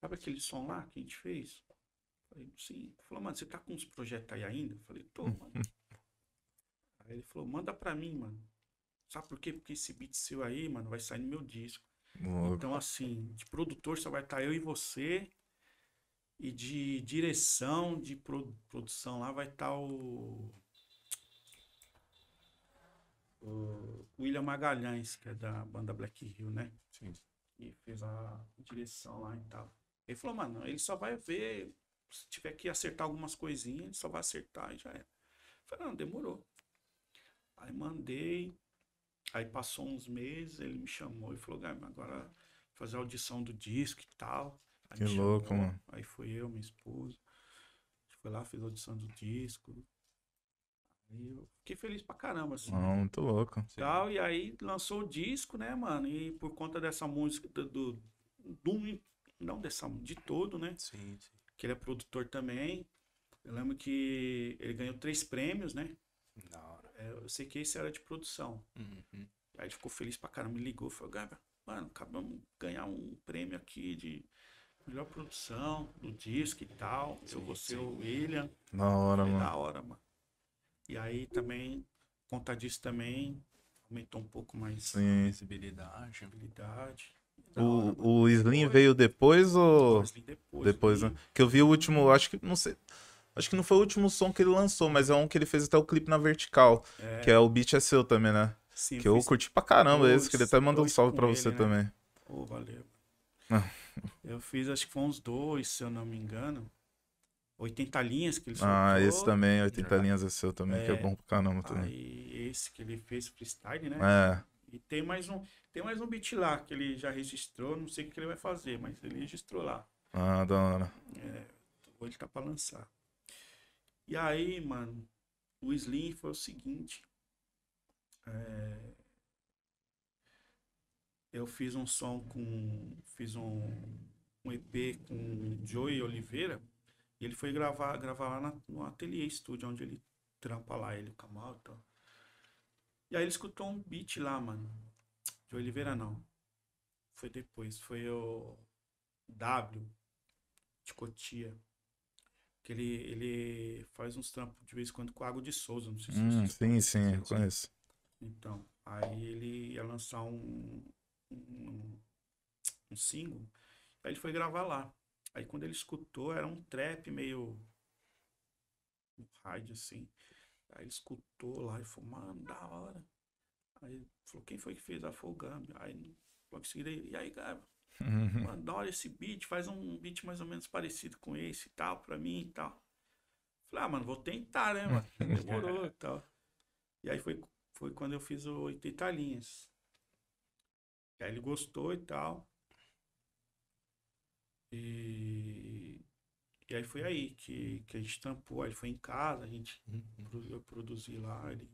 sabe aquele som lá que a gente fez? Eu falei, sim. Ele falou, mano, você tá com uns projetos aí ainda? Eu falei, tô, mano. aí ele falou, manda pra mim, mano. Sabe por quê? Porque esse beat seu aí, mano, vai sair no meu disco. Louco. Então, assim, de produtor só vai estar tá eu e você. E de direção, de produção lá, vai estar tá o... o. William Magalhães, que é da banda Black Hill, né? Sim. E fez a direção lá e tal. Ele falou, mano, ele só vai ver. Se tiver que acertar algumas coisinhas, ele só vai acertar e já é. Eu falei, não, demorou. Aí mandei, Aí passou uns meses, ele me chamou e falou, Gabi, agora fazer a audição do disco e tal. Aí que louco, chamou. mano. Aí foi eu, minha esposa. A gente foi lá, fez a audição do disco. Aí eu fiquei feliz pra caramba, assim. Não, muito louco. Tal, e aí lançou o disco, né, mano? E por conta dessa música do. do, do não dessa, de todo, né? Sim, sim. Que ele é produtor também. Eu lembro que ele ganhou três prêmios, né? Não. É, eu sei que esse era de produção. Uhum. Aí ele ficou feliz pra caramba, me ligou, falou, Gabriel, mano, acabamos de ganhar um prêmio aqui de melhor produção do disco e tal. Sim, eu vou ser o William. Na hora, mano. Na hora, mano. E aí também, conta disso também, aumentou um pouco mais Sim. a visibilidade. visibilidade. O, hora, o Slim veio depois ou. O Slim depois. Depois, né? Que eu vi o último, acho que, não sei. Acho que não foi o último som que ele lançou, mas é um que ele fez até o clipe na vertical. É. Que é o beat é seu também, né? Sim. Que eu, curti pra caramba esse, que ele até mandou um salve pra ele, você né? também. Pô, valeu. Ah. Eu fiz, acho que foi uns dois, se eu não me engano. 80 linhas que ele ah, soltou. Ah, esse também, 80 linhas é seu também, é. que é, é. bom pro caramba também. E esse que ele fez freestyle, né? É. E tem mais um, tem mais um beat lá que ele já registrou, não sei o que ele vai fazer, mas ele registrou lá. Ah, da hora. É, hoje tá pra lançar. E aí, mano, o Slim foi o seguinte. É... Eu fiz um som com. Fiz um, um EP com o Joey Oliveira. E ele foi gravar, gravar lá na, no Ateliê Estúdio onde ele trampa lá, ele, o Kamal e tal. E aí ele escutou um beat lá, mano. De Oliveira não. Foi depois, foi o W de Cotia que ele, ele faz uns trampos de vez em quando com a Água de Souza, não sei se hum, Sim, conhece, sim, eu conheço. Então, aí ele ia lançar um, um, um single, aí ele foi gravar lá. Aí quando ele escutou, era um trap meio um rádio assim. Aí ele escutou lá e falou, mano, da hora. Aí falou, quem foi que fez a Fogame? Aí logo em seguida, e aí, cara Uhum. Mano, olha esse beat, faz um beat mais ou menos parecido com esse e tal, pra mim e tal. Falei, ah, mano, vou tentar, né, mano? Demorou e tal. E aí foi, foi quando eu fiz o 80 linhas. E aí ele gostou e tal. E, e aí foi aí que, que a gente tampou. Aí foi em casa, a gente uhum. produziu produzi lá. Ele...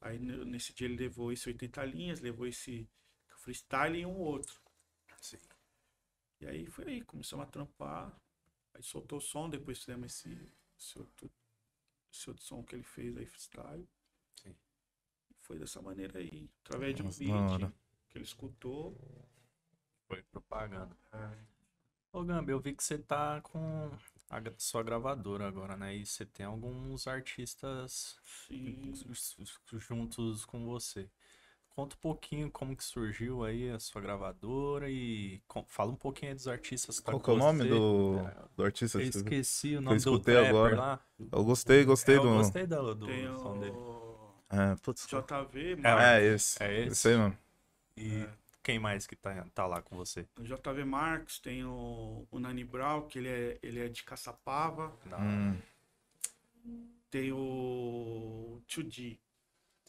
Aí nesse dia ele levou esse 80 linhas, levou esse freestyle e um outro. Sim. E aí foi aí, começamos a trampar. Aí soltou o som, depois fizemos esse, esse, outro, esse outro som que ele fez aí, freestyle. Sim. Foi dessa maneira aí. Através Nossa, de um beat que ele escutou. Foi propaganda. É. Ô Gambi, eu vi que você tá com a sua gravadora agora, né? E você tem alguns artistas Sim. juntos com você. Conta um pouquinho como que surgiu aí a sua gravadora e com... fala um pouquinho dos artistas que Qual que é o nome do... É, do artista? Eu esqueci o nome eu do rapper agora. lá. Eu gostei, é, gostei é, do... Eu gostei do, do Tem som o... dele. É, putz. JV, Marcos. É, é esse. É esse. Sei, mano. E é. quem mais que tá, tá lá com você? O JV Marcos, tem o, o Nani Brau, que ele é, ele é de Caçapava. Hum. Tem o 2D,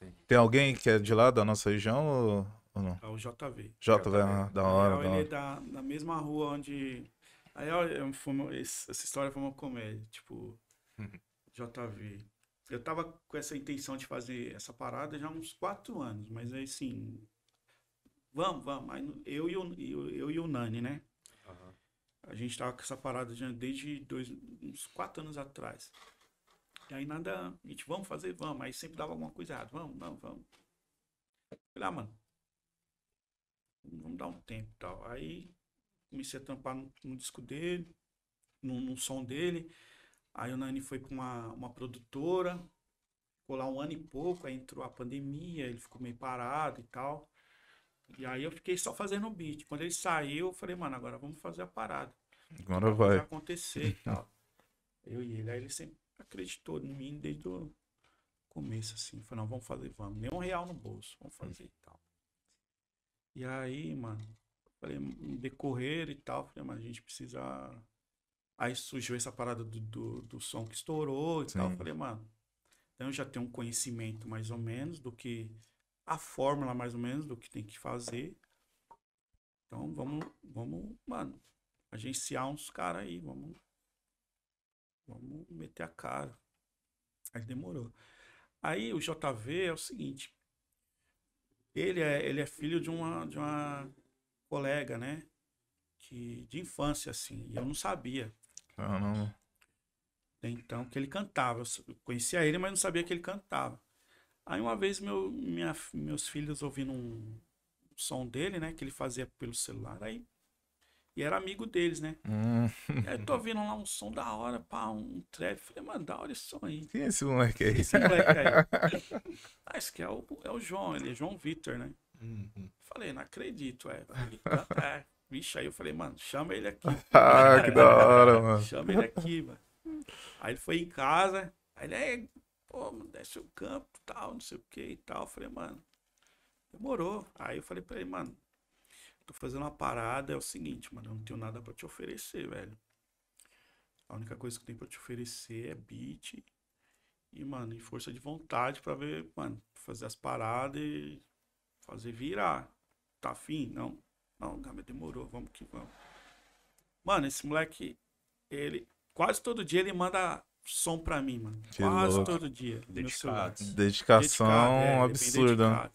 tem. Tem alguém que é de lá da nossa região ou, ou não? É o JV. JV, JV. Ah, da é, hora. Real, da Ele é da, da mesma rua onde. Aí eu, fumo essa história foi uma comédia, tipo. Uhum. JV. Eu tava com essa intenção de fazer essa parada já há uns quatro anos, mas aí sim. Vamos, vamos. eu, e o, eu, eu e o Nani, né? Uhum. A gente tava com essa parada já desde dois, uns quatro anos atrás. E aí nada, a gente, vamos fazer, vamos. Aí sempre dava alguma coisa errada, vamos, não, vamos. Falei, ah, mano, vamos dar um tempo e tal. Aí comecei a tampar no, no disco dele, no, no, som dele. Aí o Nani foi com uma, uma produtora, ficou lá um ano e pouco, aí entrou a pandemia, ele ficou meio parado e tal. E aí eu fiquei só fazendo o beat. Quando ele saiu, eu falei, mano, agora vamos fazer a parada. Agora vai. vai acontecer e tal. Eu e ele. Aí ele sempre acreditou em mim desde o começo, assim. Falei, não, vamos fazer, vamos. Nem um real no bolso, vamos hum. fazer e tal. E aí, mano, falei, decorrer e tal, falei, mas a gente precisa. Aí surgiu essa parada do, do, do som que estourou e Sim. tal. Falei, mano, então eu já tenho um conhecimento mais ou menos do que. A fórmula mais ou menos do que tem que fazer. Então vamos, vamos, mano, agenciar uns caras aí, vamos Vamos meter a cara. Aí demorou. Aí o JV é o seguinte. Ele é, ele é filho de uma, de uma colega, né? Que, de infância, assim. E eu não sabia. Ah, não. Então, que ele cantava. Eu conhecia ele, mas não sabia que ele cantava. Aí uma vez meu, minha, meus filhos ouvindo um som dele, né? Que ele fazia pelo celular. Aí e era amigo deles, né? Hum. E aí eu tô ouvindo lá um som da hora, pá, um trap. Falei, mano, da hora esse som aí. Quem é esse moleque aí? Esse moleque aí. ah, esse aqui é o, é o João, ele é João Vitor, né? Uhum. Falei, não acredito, é. é. Vixe, aí eu falei, mano, chama ele aqui. ah, que da hora, mano. Chama ele aqui, mano. Aí ele foi em casa, aí ele, é, pô, desce o campo, tal, não sei o que e tal. Eu falei, mano, demorou. Aí eu falei pra ele, mano, tô fazendo uma parada, é o seguinte, mano, eu não tenho nada para te oferecer, velho. A única coisa que eu tenho pra te oferecer é beat e, mano, e força de vontade para ver, mano, fazer as paradas e fazer virar. Tá afim? Não. Não, Gama, demorou, vamos que vamos. Mano, esse moleque, ele, quase todo dia ele manda som pra mim, mano. Que quase louco. todo dia. Dedicado. Dedicação dedicado, é, absurda.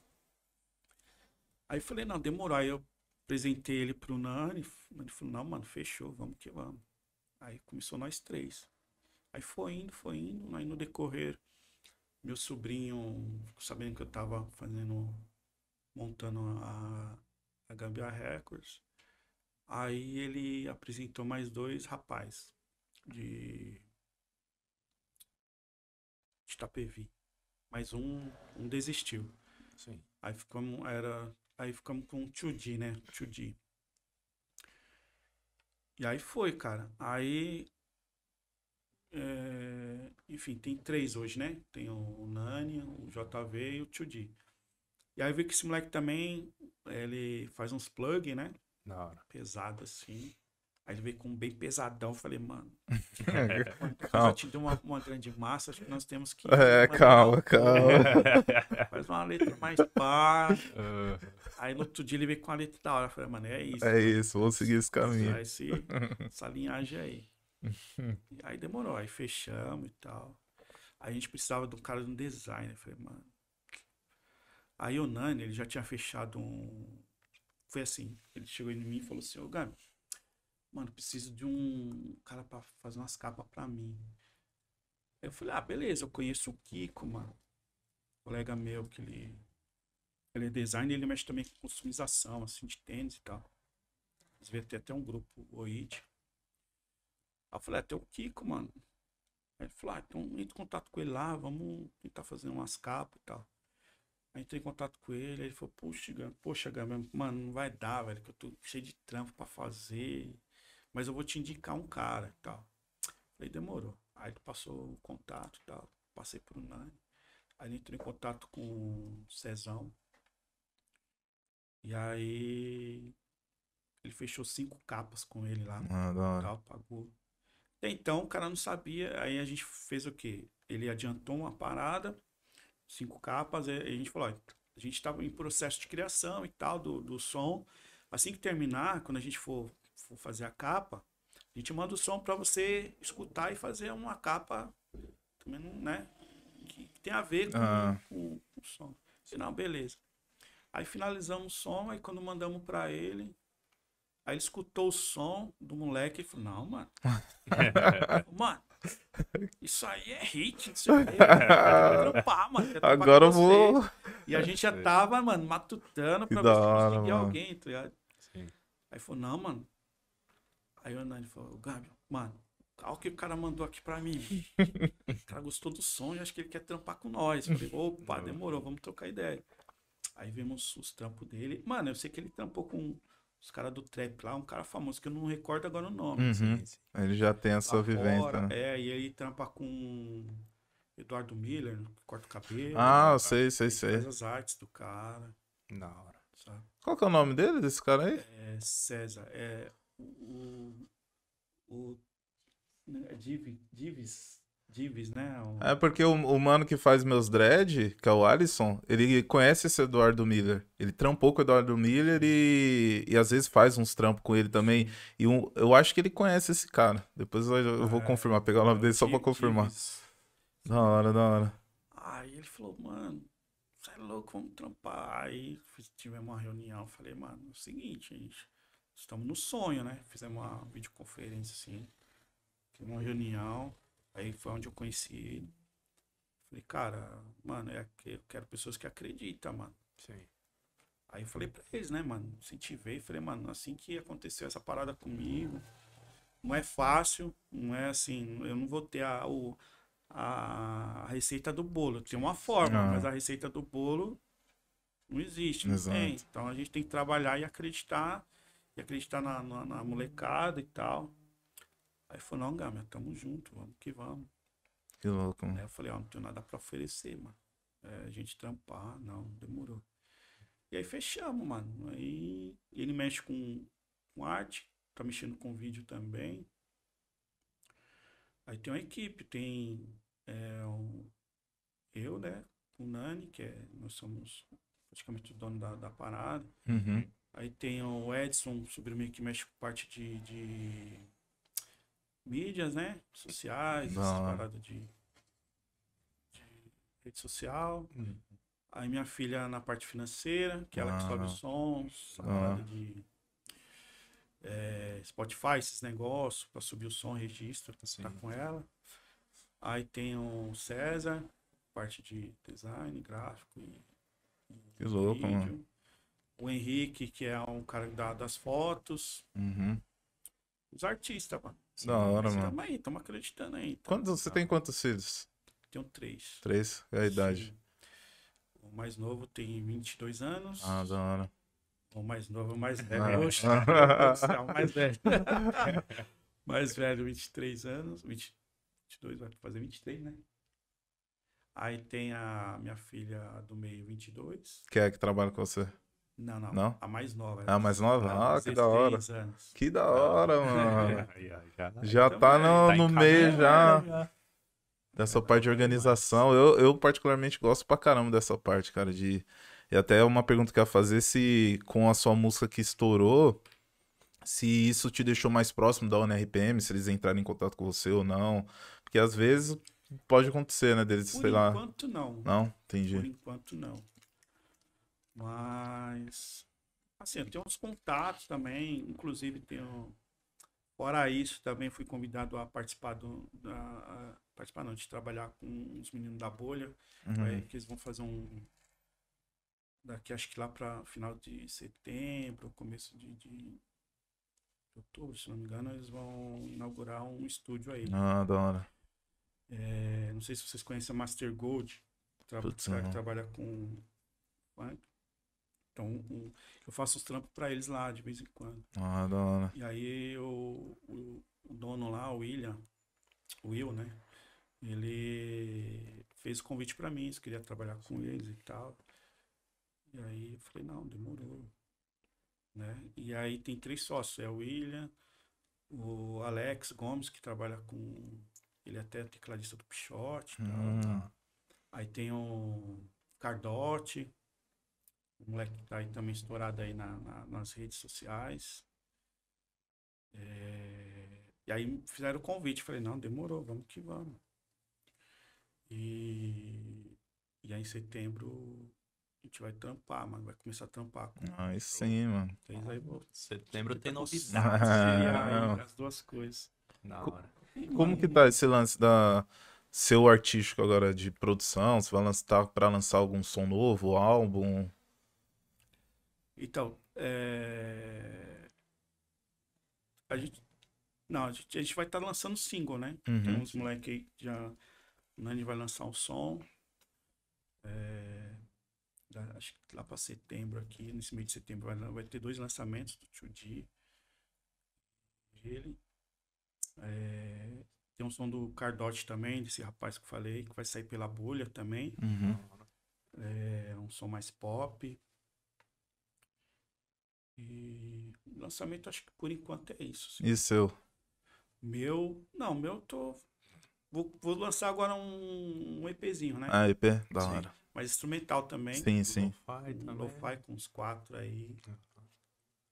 aí eu falei, não, demorou. Aí eu Apresentei ele pro Nani. Ele falou, não, mano, fechou, vamos que vamos. Aí começou nós três. Aí foi indo, foi indo. Aí no decorrer, meu sobrinho, sabendo que eu tava fazendo, montando a, a Gambia Records, aí ele apresentou mais dois rapazes de, de Itapevi. Mas um, um desistiu. Sim. Aí ficou, era Aí ficamos com 2D, né? 2D. E aí foi, cara. Aí. É, enfim, tem três hoje, né? Tem o Nani, o JV e o 2D. E aí eu vi que esse moleque também, ele faz uns plug, né? Na hora. Pesado assim. Aí ele veio com um bem pesadão. falei, mano, já te deu uma, uma, grande massa, acho que nós temos que. É, calma, calma. Faz uma letra mais pá. Aí no outro dia ele veio com a letra da hora. Eu falei, ah, mano, é isso. É mano. isso, vou seguir esse caminho. Esse, essa linhagem aí. e aí demorou, aí fechamos e tal. Aí a gente precisava de um cara de um designer. Eu falei, mano. Aí o Nani, ele já tinha fechado um. Foi assim, ele chegou em mim e falou assim, ô Gami, mano, preciso de um cara pra fazer umas capas pra mim. Aí eu falei, ah, beleza, eu conheço o Kiko, mano. Colega meu que ele ele é design, ele mexe também com customização, assim, de tênis e tal. Eles vê até um grupo OID. Aí eu falei, até ah, o Kiko, mano. Aí ele falou, ah, então entra em contato com ele lá, vamos tentar fazer umas capas e tal. Aí entrei em contato com ele, ele falou, puxa, poxa, mano, não vai dar, velho, que eu tô cheio de trampo pra fazer. Mas eu vou te indicar um cara e tal. Aí demorou. Aí ele passou o contato e tal. Passei pro Nani. Aí entrou em contato com o Cezão. E aí ele fechou cinco capas com ele lá. Ah, tal, pagou. então o cara não sabia, aí a gente fez o quê? Ele adiantou uma parada, cinco capas, aí a gente falou, ó, a gente estava em processo de criação e tal do, do som. Assim que terminar, quando a gente for, for fazer a capa, a gente manda o som para você escutar e fazer uma capa também, né? Que, que tem a ver com, ah. com, com o som. senão beleza. Aí finalizamos o som, aí quando mandamos para ele, aí ele escutou o som do moleque e falou: Não, mano. mano, isso aí é hit, não sei o trampar, mano. Agora eu vou. E a gente já tava, mano, matutando pra ver se conseguia alguém, tá ligado? Sim. Aí falou: Não, mano. Aí o Hernani falou: Gabi, mano, olha o que o cara mandou aqui pra mim. O cara gostou do som, e acho que ele quer trampar com nós. Eu falei: Opa, demorou, vamos trocar ideia. Aí vemos os trampos dele. Mano, eu sei que ele trampou com os caras do trap lá, um cara famoso que eu não recordo agora o nome. Uhum. Assim, Ele já tem a sua vivência. Né? É, e ele trampa com Eduardo Miller, corta o cabelo. Ah, né, eu sei, sei, sei. Faz as artes do cara. Na hora. Sabe? Qual que é o nome dele, desse cara aí? É César. É o. O. Né, é Divis. Divis, né? O... É porque o, o, mano que faz meus dread, que é o Alisson, ele conhece esse Eduardo Miller. Ele trampou com o Eduardo Miller e, e às vezes faz uns trampos com ele também. E um, eu acho que ele conhece esse cara. Depois eu, eu vou é. confirmar, pegar o nome dele só pra confirmar. Divis. Da hora, da hora. Aí ele falou, mano, você é louco, vamos trampar. Aí tivemos uma reunião, falei, mano, é o seguinte, gente, estamos no sonho, né? Fizemos uma videoconferência assim, tivemos uma reunião. Aí foi onde eu conheci ele. Falei, cara, mano, é eu quero pessoas que acreditam, mano. Sim. Aí eu falei pra eles, né, mano? Incentivei, falei, mano, assim que aconteceu essa parada comigo, não é fácil, não é assim, eu não vou ter a, o, a receita do bolo. Tem uma forma, ah. mas a receita do bolo não existe, não Exato. tem. Então a gente tem que trabalhar e acreditar, e acreditar na, na, na molecada e tal. Aí falou, não, Gama, tamo junto, vamos que vamos. Que louco. Né? Aí eu falei, ó, oh, não tenho nada pra oferecer, mano. É, a gente trampar, não, demorou. E aí fechamos, mano. Aí ele mexe com, com arte, tá mexendo com vídeo também. Aí tem uma equipe, tem é, um, eu, né? O Nani, que é, nós somos praticamente o dono da, da parada. Uhum. Aí tem o Edson, sobrinho que mexe com parte de, de mídias, né? Sociais, Não. essas paradas de, de rede social. Hum. Aí minha filha na parte financeira, que é ela que ah. sobe os sons, essa ah. parada de é, Spotify, esses negócios, para subir o som, registro, pra tá com ela. Aí tem o César, parte de design, gráfico e, que louco, vídeo. Mano. O Henrique, que é um cara da, das fotos. Uhum. Os artistas, mano. Assim, da hora, mano. Tamo aí, estamos acreditando aí. Tamo, tá Quanto, você tem quantos filhos? Tenho três. Três? É a idade? O mais novo tem 22 anos. Ah, da hora. O mais novo, o mais velho. Ah. Oxe, o mais velho. mais velho, 23 anos. 20, 22, vai fazer 23, né? Aí tem a minha filha do meio, 22. Que é que trabalha com você? Não, não, não. A mais nova. Né? A mais nova? Ah, ah que da hora. Anos. Que da hora, ah, mano. já, já, já tá, então tá é, no, tá no meio já. Né, já. Dessa parte de organização. Eu, eu particularmente gosto pra caramba dessa parte, cara. De... E até uma pergunta que eu ia fazer se com a sua música que estourou, se isso te deixou mais próximo da ONRPM, se eles entrarem em contato com você ou não. Porque às vezes pode acontecer, né? Deles, Por sei enquanto, lá. Por enquanto não. Não, entendi. Por enquanto não. Mas. Assim, eu tenho uns contatos também, inclusive tenho. Fora isso, também fui convidado a participar do. A, a participar não, de trabalhar com os meninos da bolha, uhum. aí, que eles vão fazer um. Daqui acho que lá para final de setembro, começo de, de outubro, se não me engano, eles vão inaugurar um estúdio aí. Ah, da hora. É, não sei se vocês conhecem a Master Gold, tra Putz, que trabalha com funk. Então, um, eu faço os trampos para eles lá de vez em quando. Ah, da hora. E aí eu, o, o, dono lá, o William, o Will, né? Ele fez o convite para mim, se queria trabalhar com eles e tal. E aí eu falei, não, demorou. Né? E aí tem três sócios, é o William, o Alex Gomes, que trabalha com. Ele é até tecladista do Pichote. Hum. Aí tem o Cardote, o moleque tá aí também estourado aí na, na, nas redes sociais. É... E aí fizeram o convite. Falei, não, demorou, vamos que vamos. E, e aí em setembro a gente vai tampar, mano. Vai começar a tampar. Com aí o... sim, mano. Então, aí, vou... Setembro tem novidades. as duas coisas. Da hora. Como que tá esse lance da seu artístico agora de produção? Você vai lançar para lançar algum som novo, álbum? Então, é... a gente. Não, a gente, a gente vai estar tá lançando single, né? Uhum. Tem uns moleques aí que já. A gente vai lançar o som. É... Acho que lá para setembro aqui, nesse mês de setembro, vai, vai ter dois lançamentos do Tio D. Ele. É... Tem um som do Cardote também, desse rapaz que eu falei, que vai sair pela bolha também. Uhum. É um som mais pop. E lançamento, acho que por enquanto é isso. isso assim. E seu? Meu, não, meu tô. Vou, vou lançar agora um, um EPzinho, né? Ah, EP? Da sim. hora. Mas instrumental também. Sim, sim. Lo-fi também. Lo-fi com os quatro aí.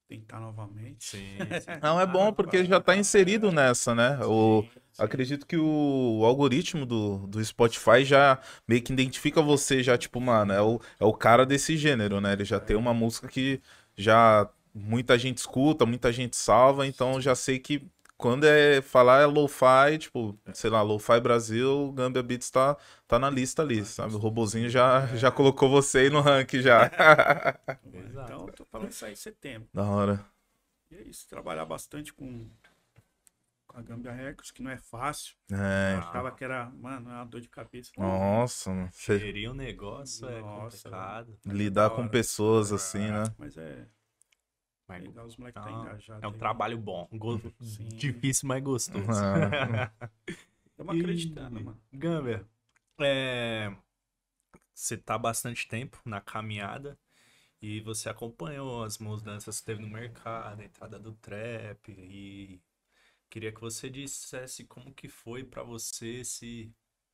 Tentar novamente. Sim. não, é bom ah, porque já tá inserido nessa, né? O, acredito que o, algoritmo do, do Spotify já meio que identifica você, já, tipo, mano, é o, é o cara desse gênero, né? Ele já é. tem uma música que já muita gente escuta, muita gente salva, então já sei que quando é falar é lo-fi, tipo, sei lá, lo-fi Brasil, Gambia Beats tá, tá na lista ali, sabe? O robozinho já, é. já colocou você aí no ranking já. É. então, tô falando isso aí em setembro. Da hora. E é isso, trabalhar bastante com, com a Gambia Records, que não é fácil. É. Eu então. achava que era, mano, é uma dor de cabeça. Nossa, mano. Gerir um negócio Nossa, é complicado. Lidar com pessoas assim, né? Mas é mas Legal, os moleques tá então, É um aí. trabalho bom. Go... Difícil, mas gostoso. Estamos ah. acreditando, e... mano. Gamber, é... você tá bastante tempo na caminhada e você acompanhou as mudanças que teve no mercado, a entrada do trap e queria que você dissesse como que foi para você se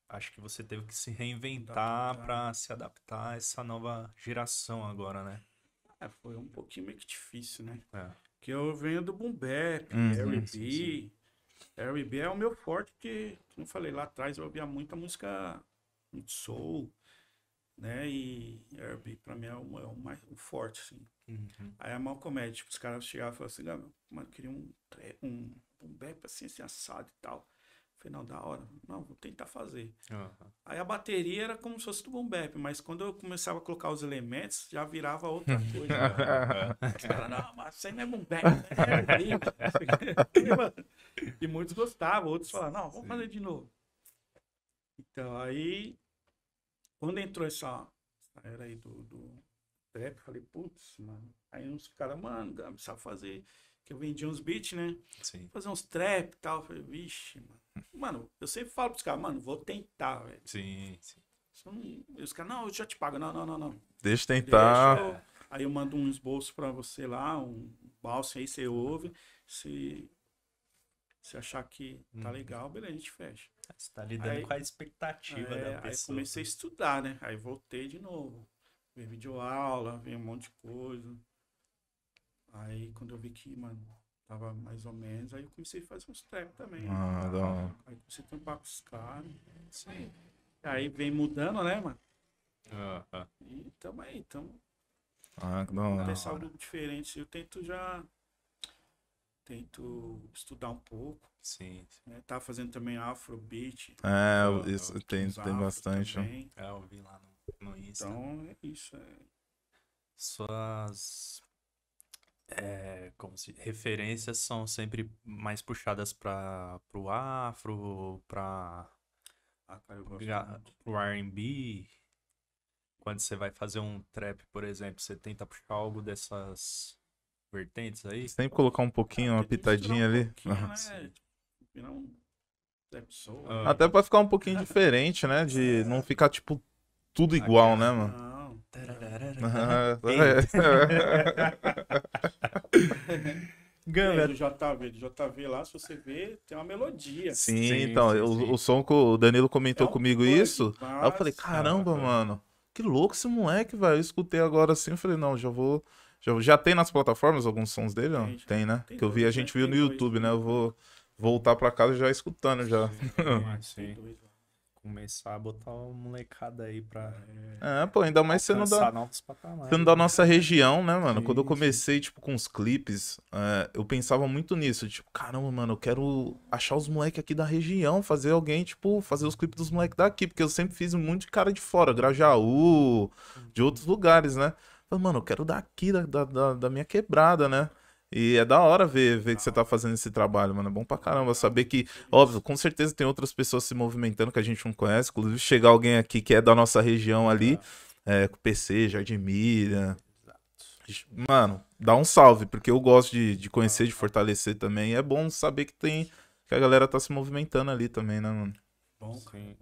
acho que você teve que se reinventar para se adaptar a essa nova geração agora, né? É, foi um pouquinho meio que difícil, né? É. Que eu venho do boom bap, uhum. R&B. R&B é o meu forte, porque, como eu falei lá atrás, eu ouvia muita música, muito soul, né? E R&B pra mim é o, é o mais o forte, assim. Uhum. Aí é mal comédia, tipo, os caras chegavam e falavam assim, mano, eu queria um, um, um bap assim, assim, assado e tal. Falei, não, da hora. Não, vou tentar fazer. Uhum. Aí a bateria era como se fosse do Bombep, mas quando eu começava a colocar os elementos, já virava outra coisa. Né? os caras, não, mas isso aí não é Bombep, é E muitos gostavam, outros falavam, não, vamos Sim. fazer de novo. Então, aí, quando entrou essa era aí do, do trap, falei, putz, mano. Aí uns caras, mano, sabe fazer que eu vendia uns beats, né? Sim. Fazer uns trap e tal. Eu falei, vixe, mano. Hum. Mano, eu sempre falo pros caras, mano, vou tentar, velho. Sim, sim. Não... Hum. Os caras, não, eu já te pago. Não, não, não, não. Deixa tentar. Deixa eu... Aí eu mando um esboço pra você lá, um balsa aí, você ouve. Se, se achar que tá hum. legal, beleza, a gente fecha. Você tá lidando aí... com a expectativa é, da pessoa. Aí comecei a estudar, né? Aí voltei de novo. vídeo aula, vem um monte de coisa. Aí quando eu vi que, mano, tava mais ou menos, aí eu comecei a fazer uns trap também. Ah, da Aí comecei a tampar com os caras. Sim. Aí vem mudando, né, mano? Ah, ah. E tamo aí, tamo. Ah, que da hora. Pensar algo diferente. Eu tento já. Tento estudar um pouco. Sim. Né? Tá fazendo também Afrobeat. É, tá eu, isso, tem, tem bastante. Também. É, eu vi lá no, no Insta. Então é isso. É. Suas é, como se referências são sempre mais puxadas para o afro, para o R&B. Quando você vai fazer um trap, por exemplo, você tenta puxar algo dessas vertentes aí. Sempre colocar um pouquinho, ah, uma pitadinha ali. Né? Um ah. né? Não... Até para ficar um pouquinho diferente, né? De é. não ficar tipo tudo igual, é né, mano? Gama. Do JV, do JV lá, se você vê, tem uma melodia. Sim, sim então, sim, o, sim. o, som que o Danilo comentou é um comigo isso, massa, aí eu falei, caramba, mano, que louco esse moleque, velho. Eu escutei agora assim, eu falei, não, já vou... Já, já tem nas plataformas alguns sons dele? Não? Tem, tem né? Tem que eu vi, dois, a gente viu no YouTube, dois. né? Eu vou voltar pra casa já escutando já. Sim, sim começar a botar uma molecada aí pra. É, é pô, ainda mais sendo da. Sendo da nossa região, né, mano? Sim, Quando eu comecei, tipo, com os clipes, é, eu pensava muito nisso. Tipo, caramba, mano, eu quero achar os moleques aqui da região, fazer alguém, tipo, fazer os clipes dos moleques daqui. Porque eu sempre fiz muito de cara de fora, Grajaú, de uhum. outros lugares, né? Falei, mano, eu quero daqui, da, da, da minha quebrada, né? E é da hora ver, ver que você tá fazendo esse trabalho, mano. É bom pra caramba saber que, óbvio, com certeza tem outras pessoas se movimentando que a gente não conhece. Inclusive, chegar alguém aqui que é da nossa região ali, é, com PC, Jardim Mira. Mano, dá um salve, porque eu gosto de, de conhecer, de fortalecer também. E é bom saber que tem. que a galera tá se movimentando ali também, né, mano? Bom, Sim.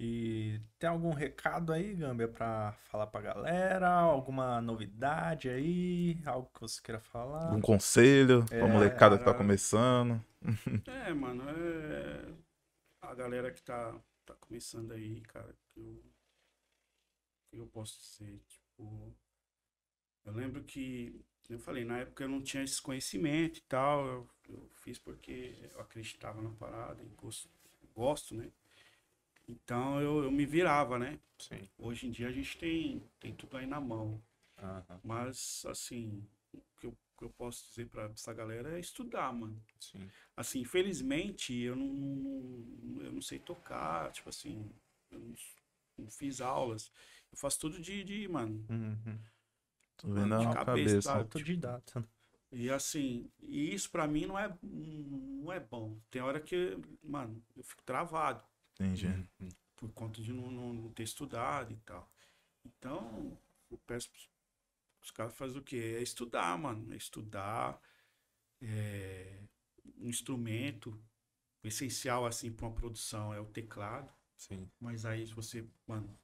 E tem algum recado aí, Gambia, para falar pra galera? Alguma novidade aí? Algo que você queira falar? Um conselho é, pra molecada que tá começando? É, mano, é... a galera que tá, tá começando aí, cara, que eu, eu posso dizer, tipo... Eu lembro que, eu falei, na época eu não tinha esse conhecimento e tal, eu, eu fiz porque eu acreditava na parada e gosto, gosto né? Então eu, eu me virava, né? Sim. Hoje em dia a gente tem, tem tudo aí na mão. Mas, assim, o que eu, o que eu posso dizer para essa galera é estudar, mano. Sim. Assim, infelizmente, eu não, eu não sei tocar, tipo assim, eu não, não fiz aulas. Eu faço tudo de, de mano. Uhum. Tô vendo mano, de cabeça, cabeça. Tá, autodidata. Né? e assim, e isso para mim não é, não é bom. Tem hora que, mano, eu fico travado. Entendi. Uhum. Por conta de não, não, ter estudado e tal. Então, eu peço os caras fazem o quê? É estudar, mano. É estudar é, um instrumento essencial, assim, para uma produção é o teclado. Sim. Mas aí, se você, mano,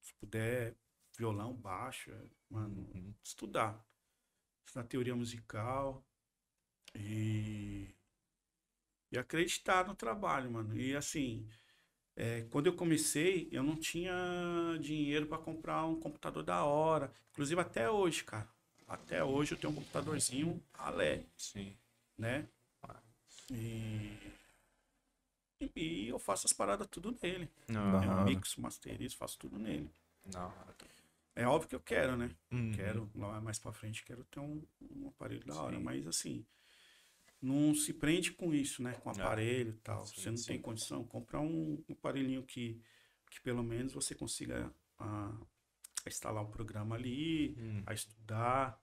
se puder violão, baixo, mano, uhum. estudar. Estudar teoria musical e... E acreditar no trabalho, mano. E, assim, é, quando eu comecei, eu não tinha dinheiro para comprar um computador da hora. Inclusive até hoje, cara. Até hoje eu tenho um computadorzinho Alé. Sim. Né? E... e eu faço as paradas tudo nele. Não. Eu mix, masterizo, faço tudo nele. Não. É óbvio que eu quero, né? Uhum. Quero, lá mais pra frente, quero ter um, um aparelho da hora. Mas assim, não se prende com isso, né? Com é. aparelho e tal. Sim, você não sim. tem condição. Comprar um, um aparelhinho que, que pelo menos você consiga a, ah, a instalar um programa ali, hum. a estudar,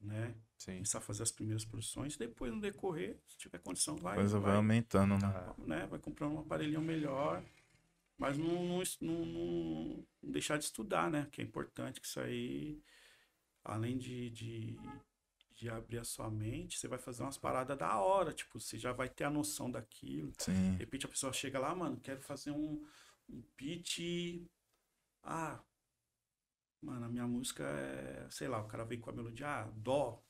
né? Sim. Começar a fazer as primeiras produções. Depois, no decorrer, se tiver condição, vai. coisa vai, vai aumentando, né? né? Vai comprando um aparelhinho melhor. Mas não, não, não, não deixar de estudar, né? Que é importante que isso aí, além de, de de abrir a sua mente, você vai fazer umas uhum. paradas da hora, tipo, você já vai ter a noção daquilo. Sim. De repente a pessoa chega lá, mano, quero fazer um, um pitch. Ah, mano, a minha música é, sei lá, o cara veio com a melodia, ah, dó.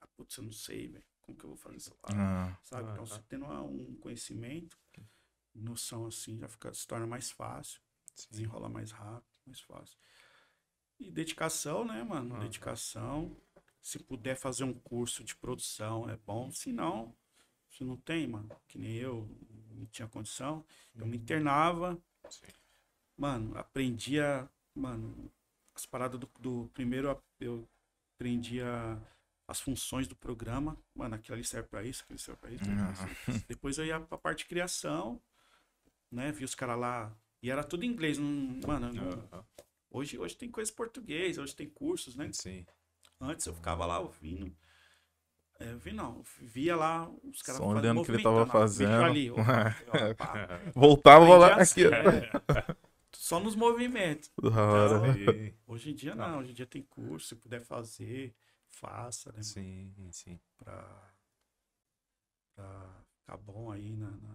Ah, putz, eu não sei, velho. Como que eu vou fazer isso? Ah, Sabe? Ah, então, tá. você tendo um conhecimento, noção assim, já fica, se torna mais fácil, Sim. desenrola mais rápido, mais fácil. E dedicação, né, mano? Ah, tá. dedicação. Tá se puder fazer um curso de produção, é bom. Se não, se não tem, mano, que nem eu, não tinha condição, eu me uhum. internava. Sim. Mano, aprendia, mano, as paradas do, do primeiro, eu aprendia as funções do programa. Mano, aquilo ali serve para isso, aquilo serve para isso. Uhum. Depois eu ia pra parte de criação, né? Vi os caras lá. E era tudo em inglês. Não, mano, uhum. hoje, hoje tem coisa em português, hoje tem cursos, né? Sim. Antes eu ficava lá ouvindo. É, eu vi não, eu via lá os caras Só olhando o que ele tava fazendo. Ali, ó, ó, Voltava lá aqui. É, é, só nos movimentos. Então, e... hoje em dia não, hoje em dia tem curso, se puder fazer, faça, né? Sim, sim. Pra, pra ficar bom aí na, na,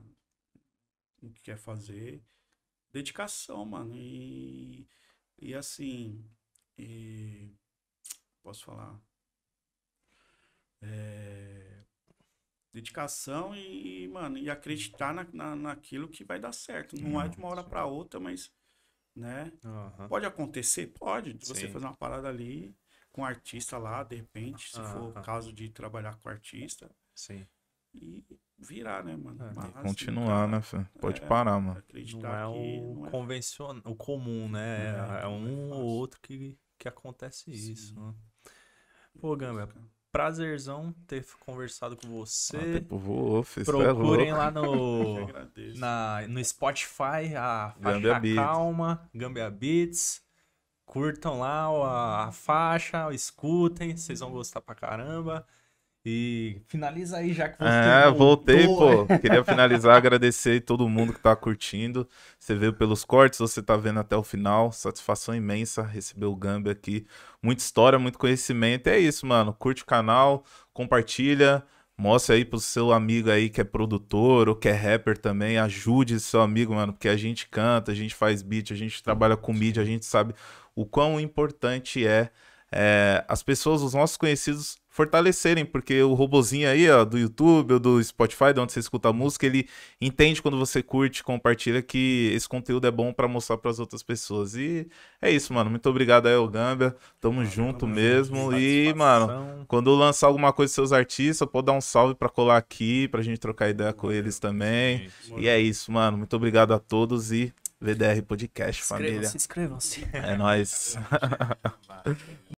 no que quer fazer. Dedicação, mano. E, e assim. E posso falar? É... Dedicação e, mano, e acreditar na, na, naquilo que vai dar certo. Não hum, é de uma hora para outra, mas, né? Uhum. Pode acontecer? Pode. você fazer uma parada ali com um artista lá, de repente, se uhum. for o caso de trabalhar com artista. Sim. E virar, né, mano? É, Mas, continuar, assim, né, Pode é, parar, mano. Acreditar não é o é convencional, o comum, né? É, é, é um ou outro que, que acontece Sim. isso, né? Pô, Gamba, é prazerzão ter conversado com você. Ah, tempo voou, fiz Procurem é lá no, na, no Spotify a faixa Gambia é Calma, Beats. Gambia é Beats. Curtam lá a, a faixa, escutem, vocês vão gostar pra caramba. E finaliza aí, já que você. É, voltei, pô. Queria finalizar, agradecer todo mundo que tá curtindo. Você veio pelos cortes, você tá vendo até o final. Satisfação imensa receber o Gambi aqui. Muita história, muito conhecimento. É isso, mano. Curte o canal, compartilha. Mostre aí pro seu amigo aí que é produtor ou que é rapper também. Ajude seu amigo, mano, porque a gente canta, a gente faz beat, a gente trabalha com mídia, a gente sabe o quão importante é é, as pessoas, os nossos conhecidos, fortalecerem, porque o robozinho aí, ó, do YouTube ou do Spotify, de onde você escuta a música, ele entende quando você curte, compartilha que esse conteúdo é bom para mostrar para as outras pessoas. E é isso, mano. Muito obrigado aí, Ogambia. Tamo ah, junto mano, mesmo. E, mano, quando lançar alguma coisa dos seus artistas, pode dar um salve para colar aqui, pra gente trocar ideia com eles também. E é isso, mano. Muito obrigado a todos e VDR Podcast, família. Inscrevam-se, inscrevam-se. É nóis.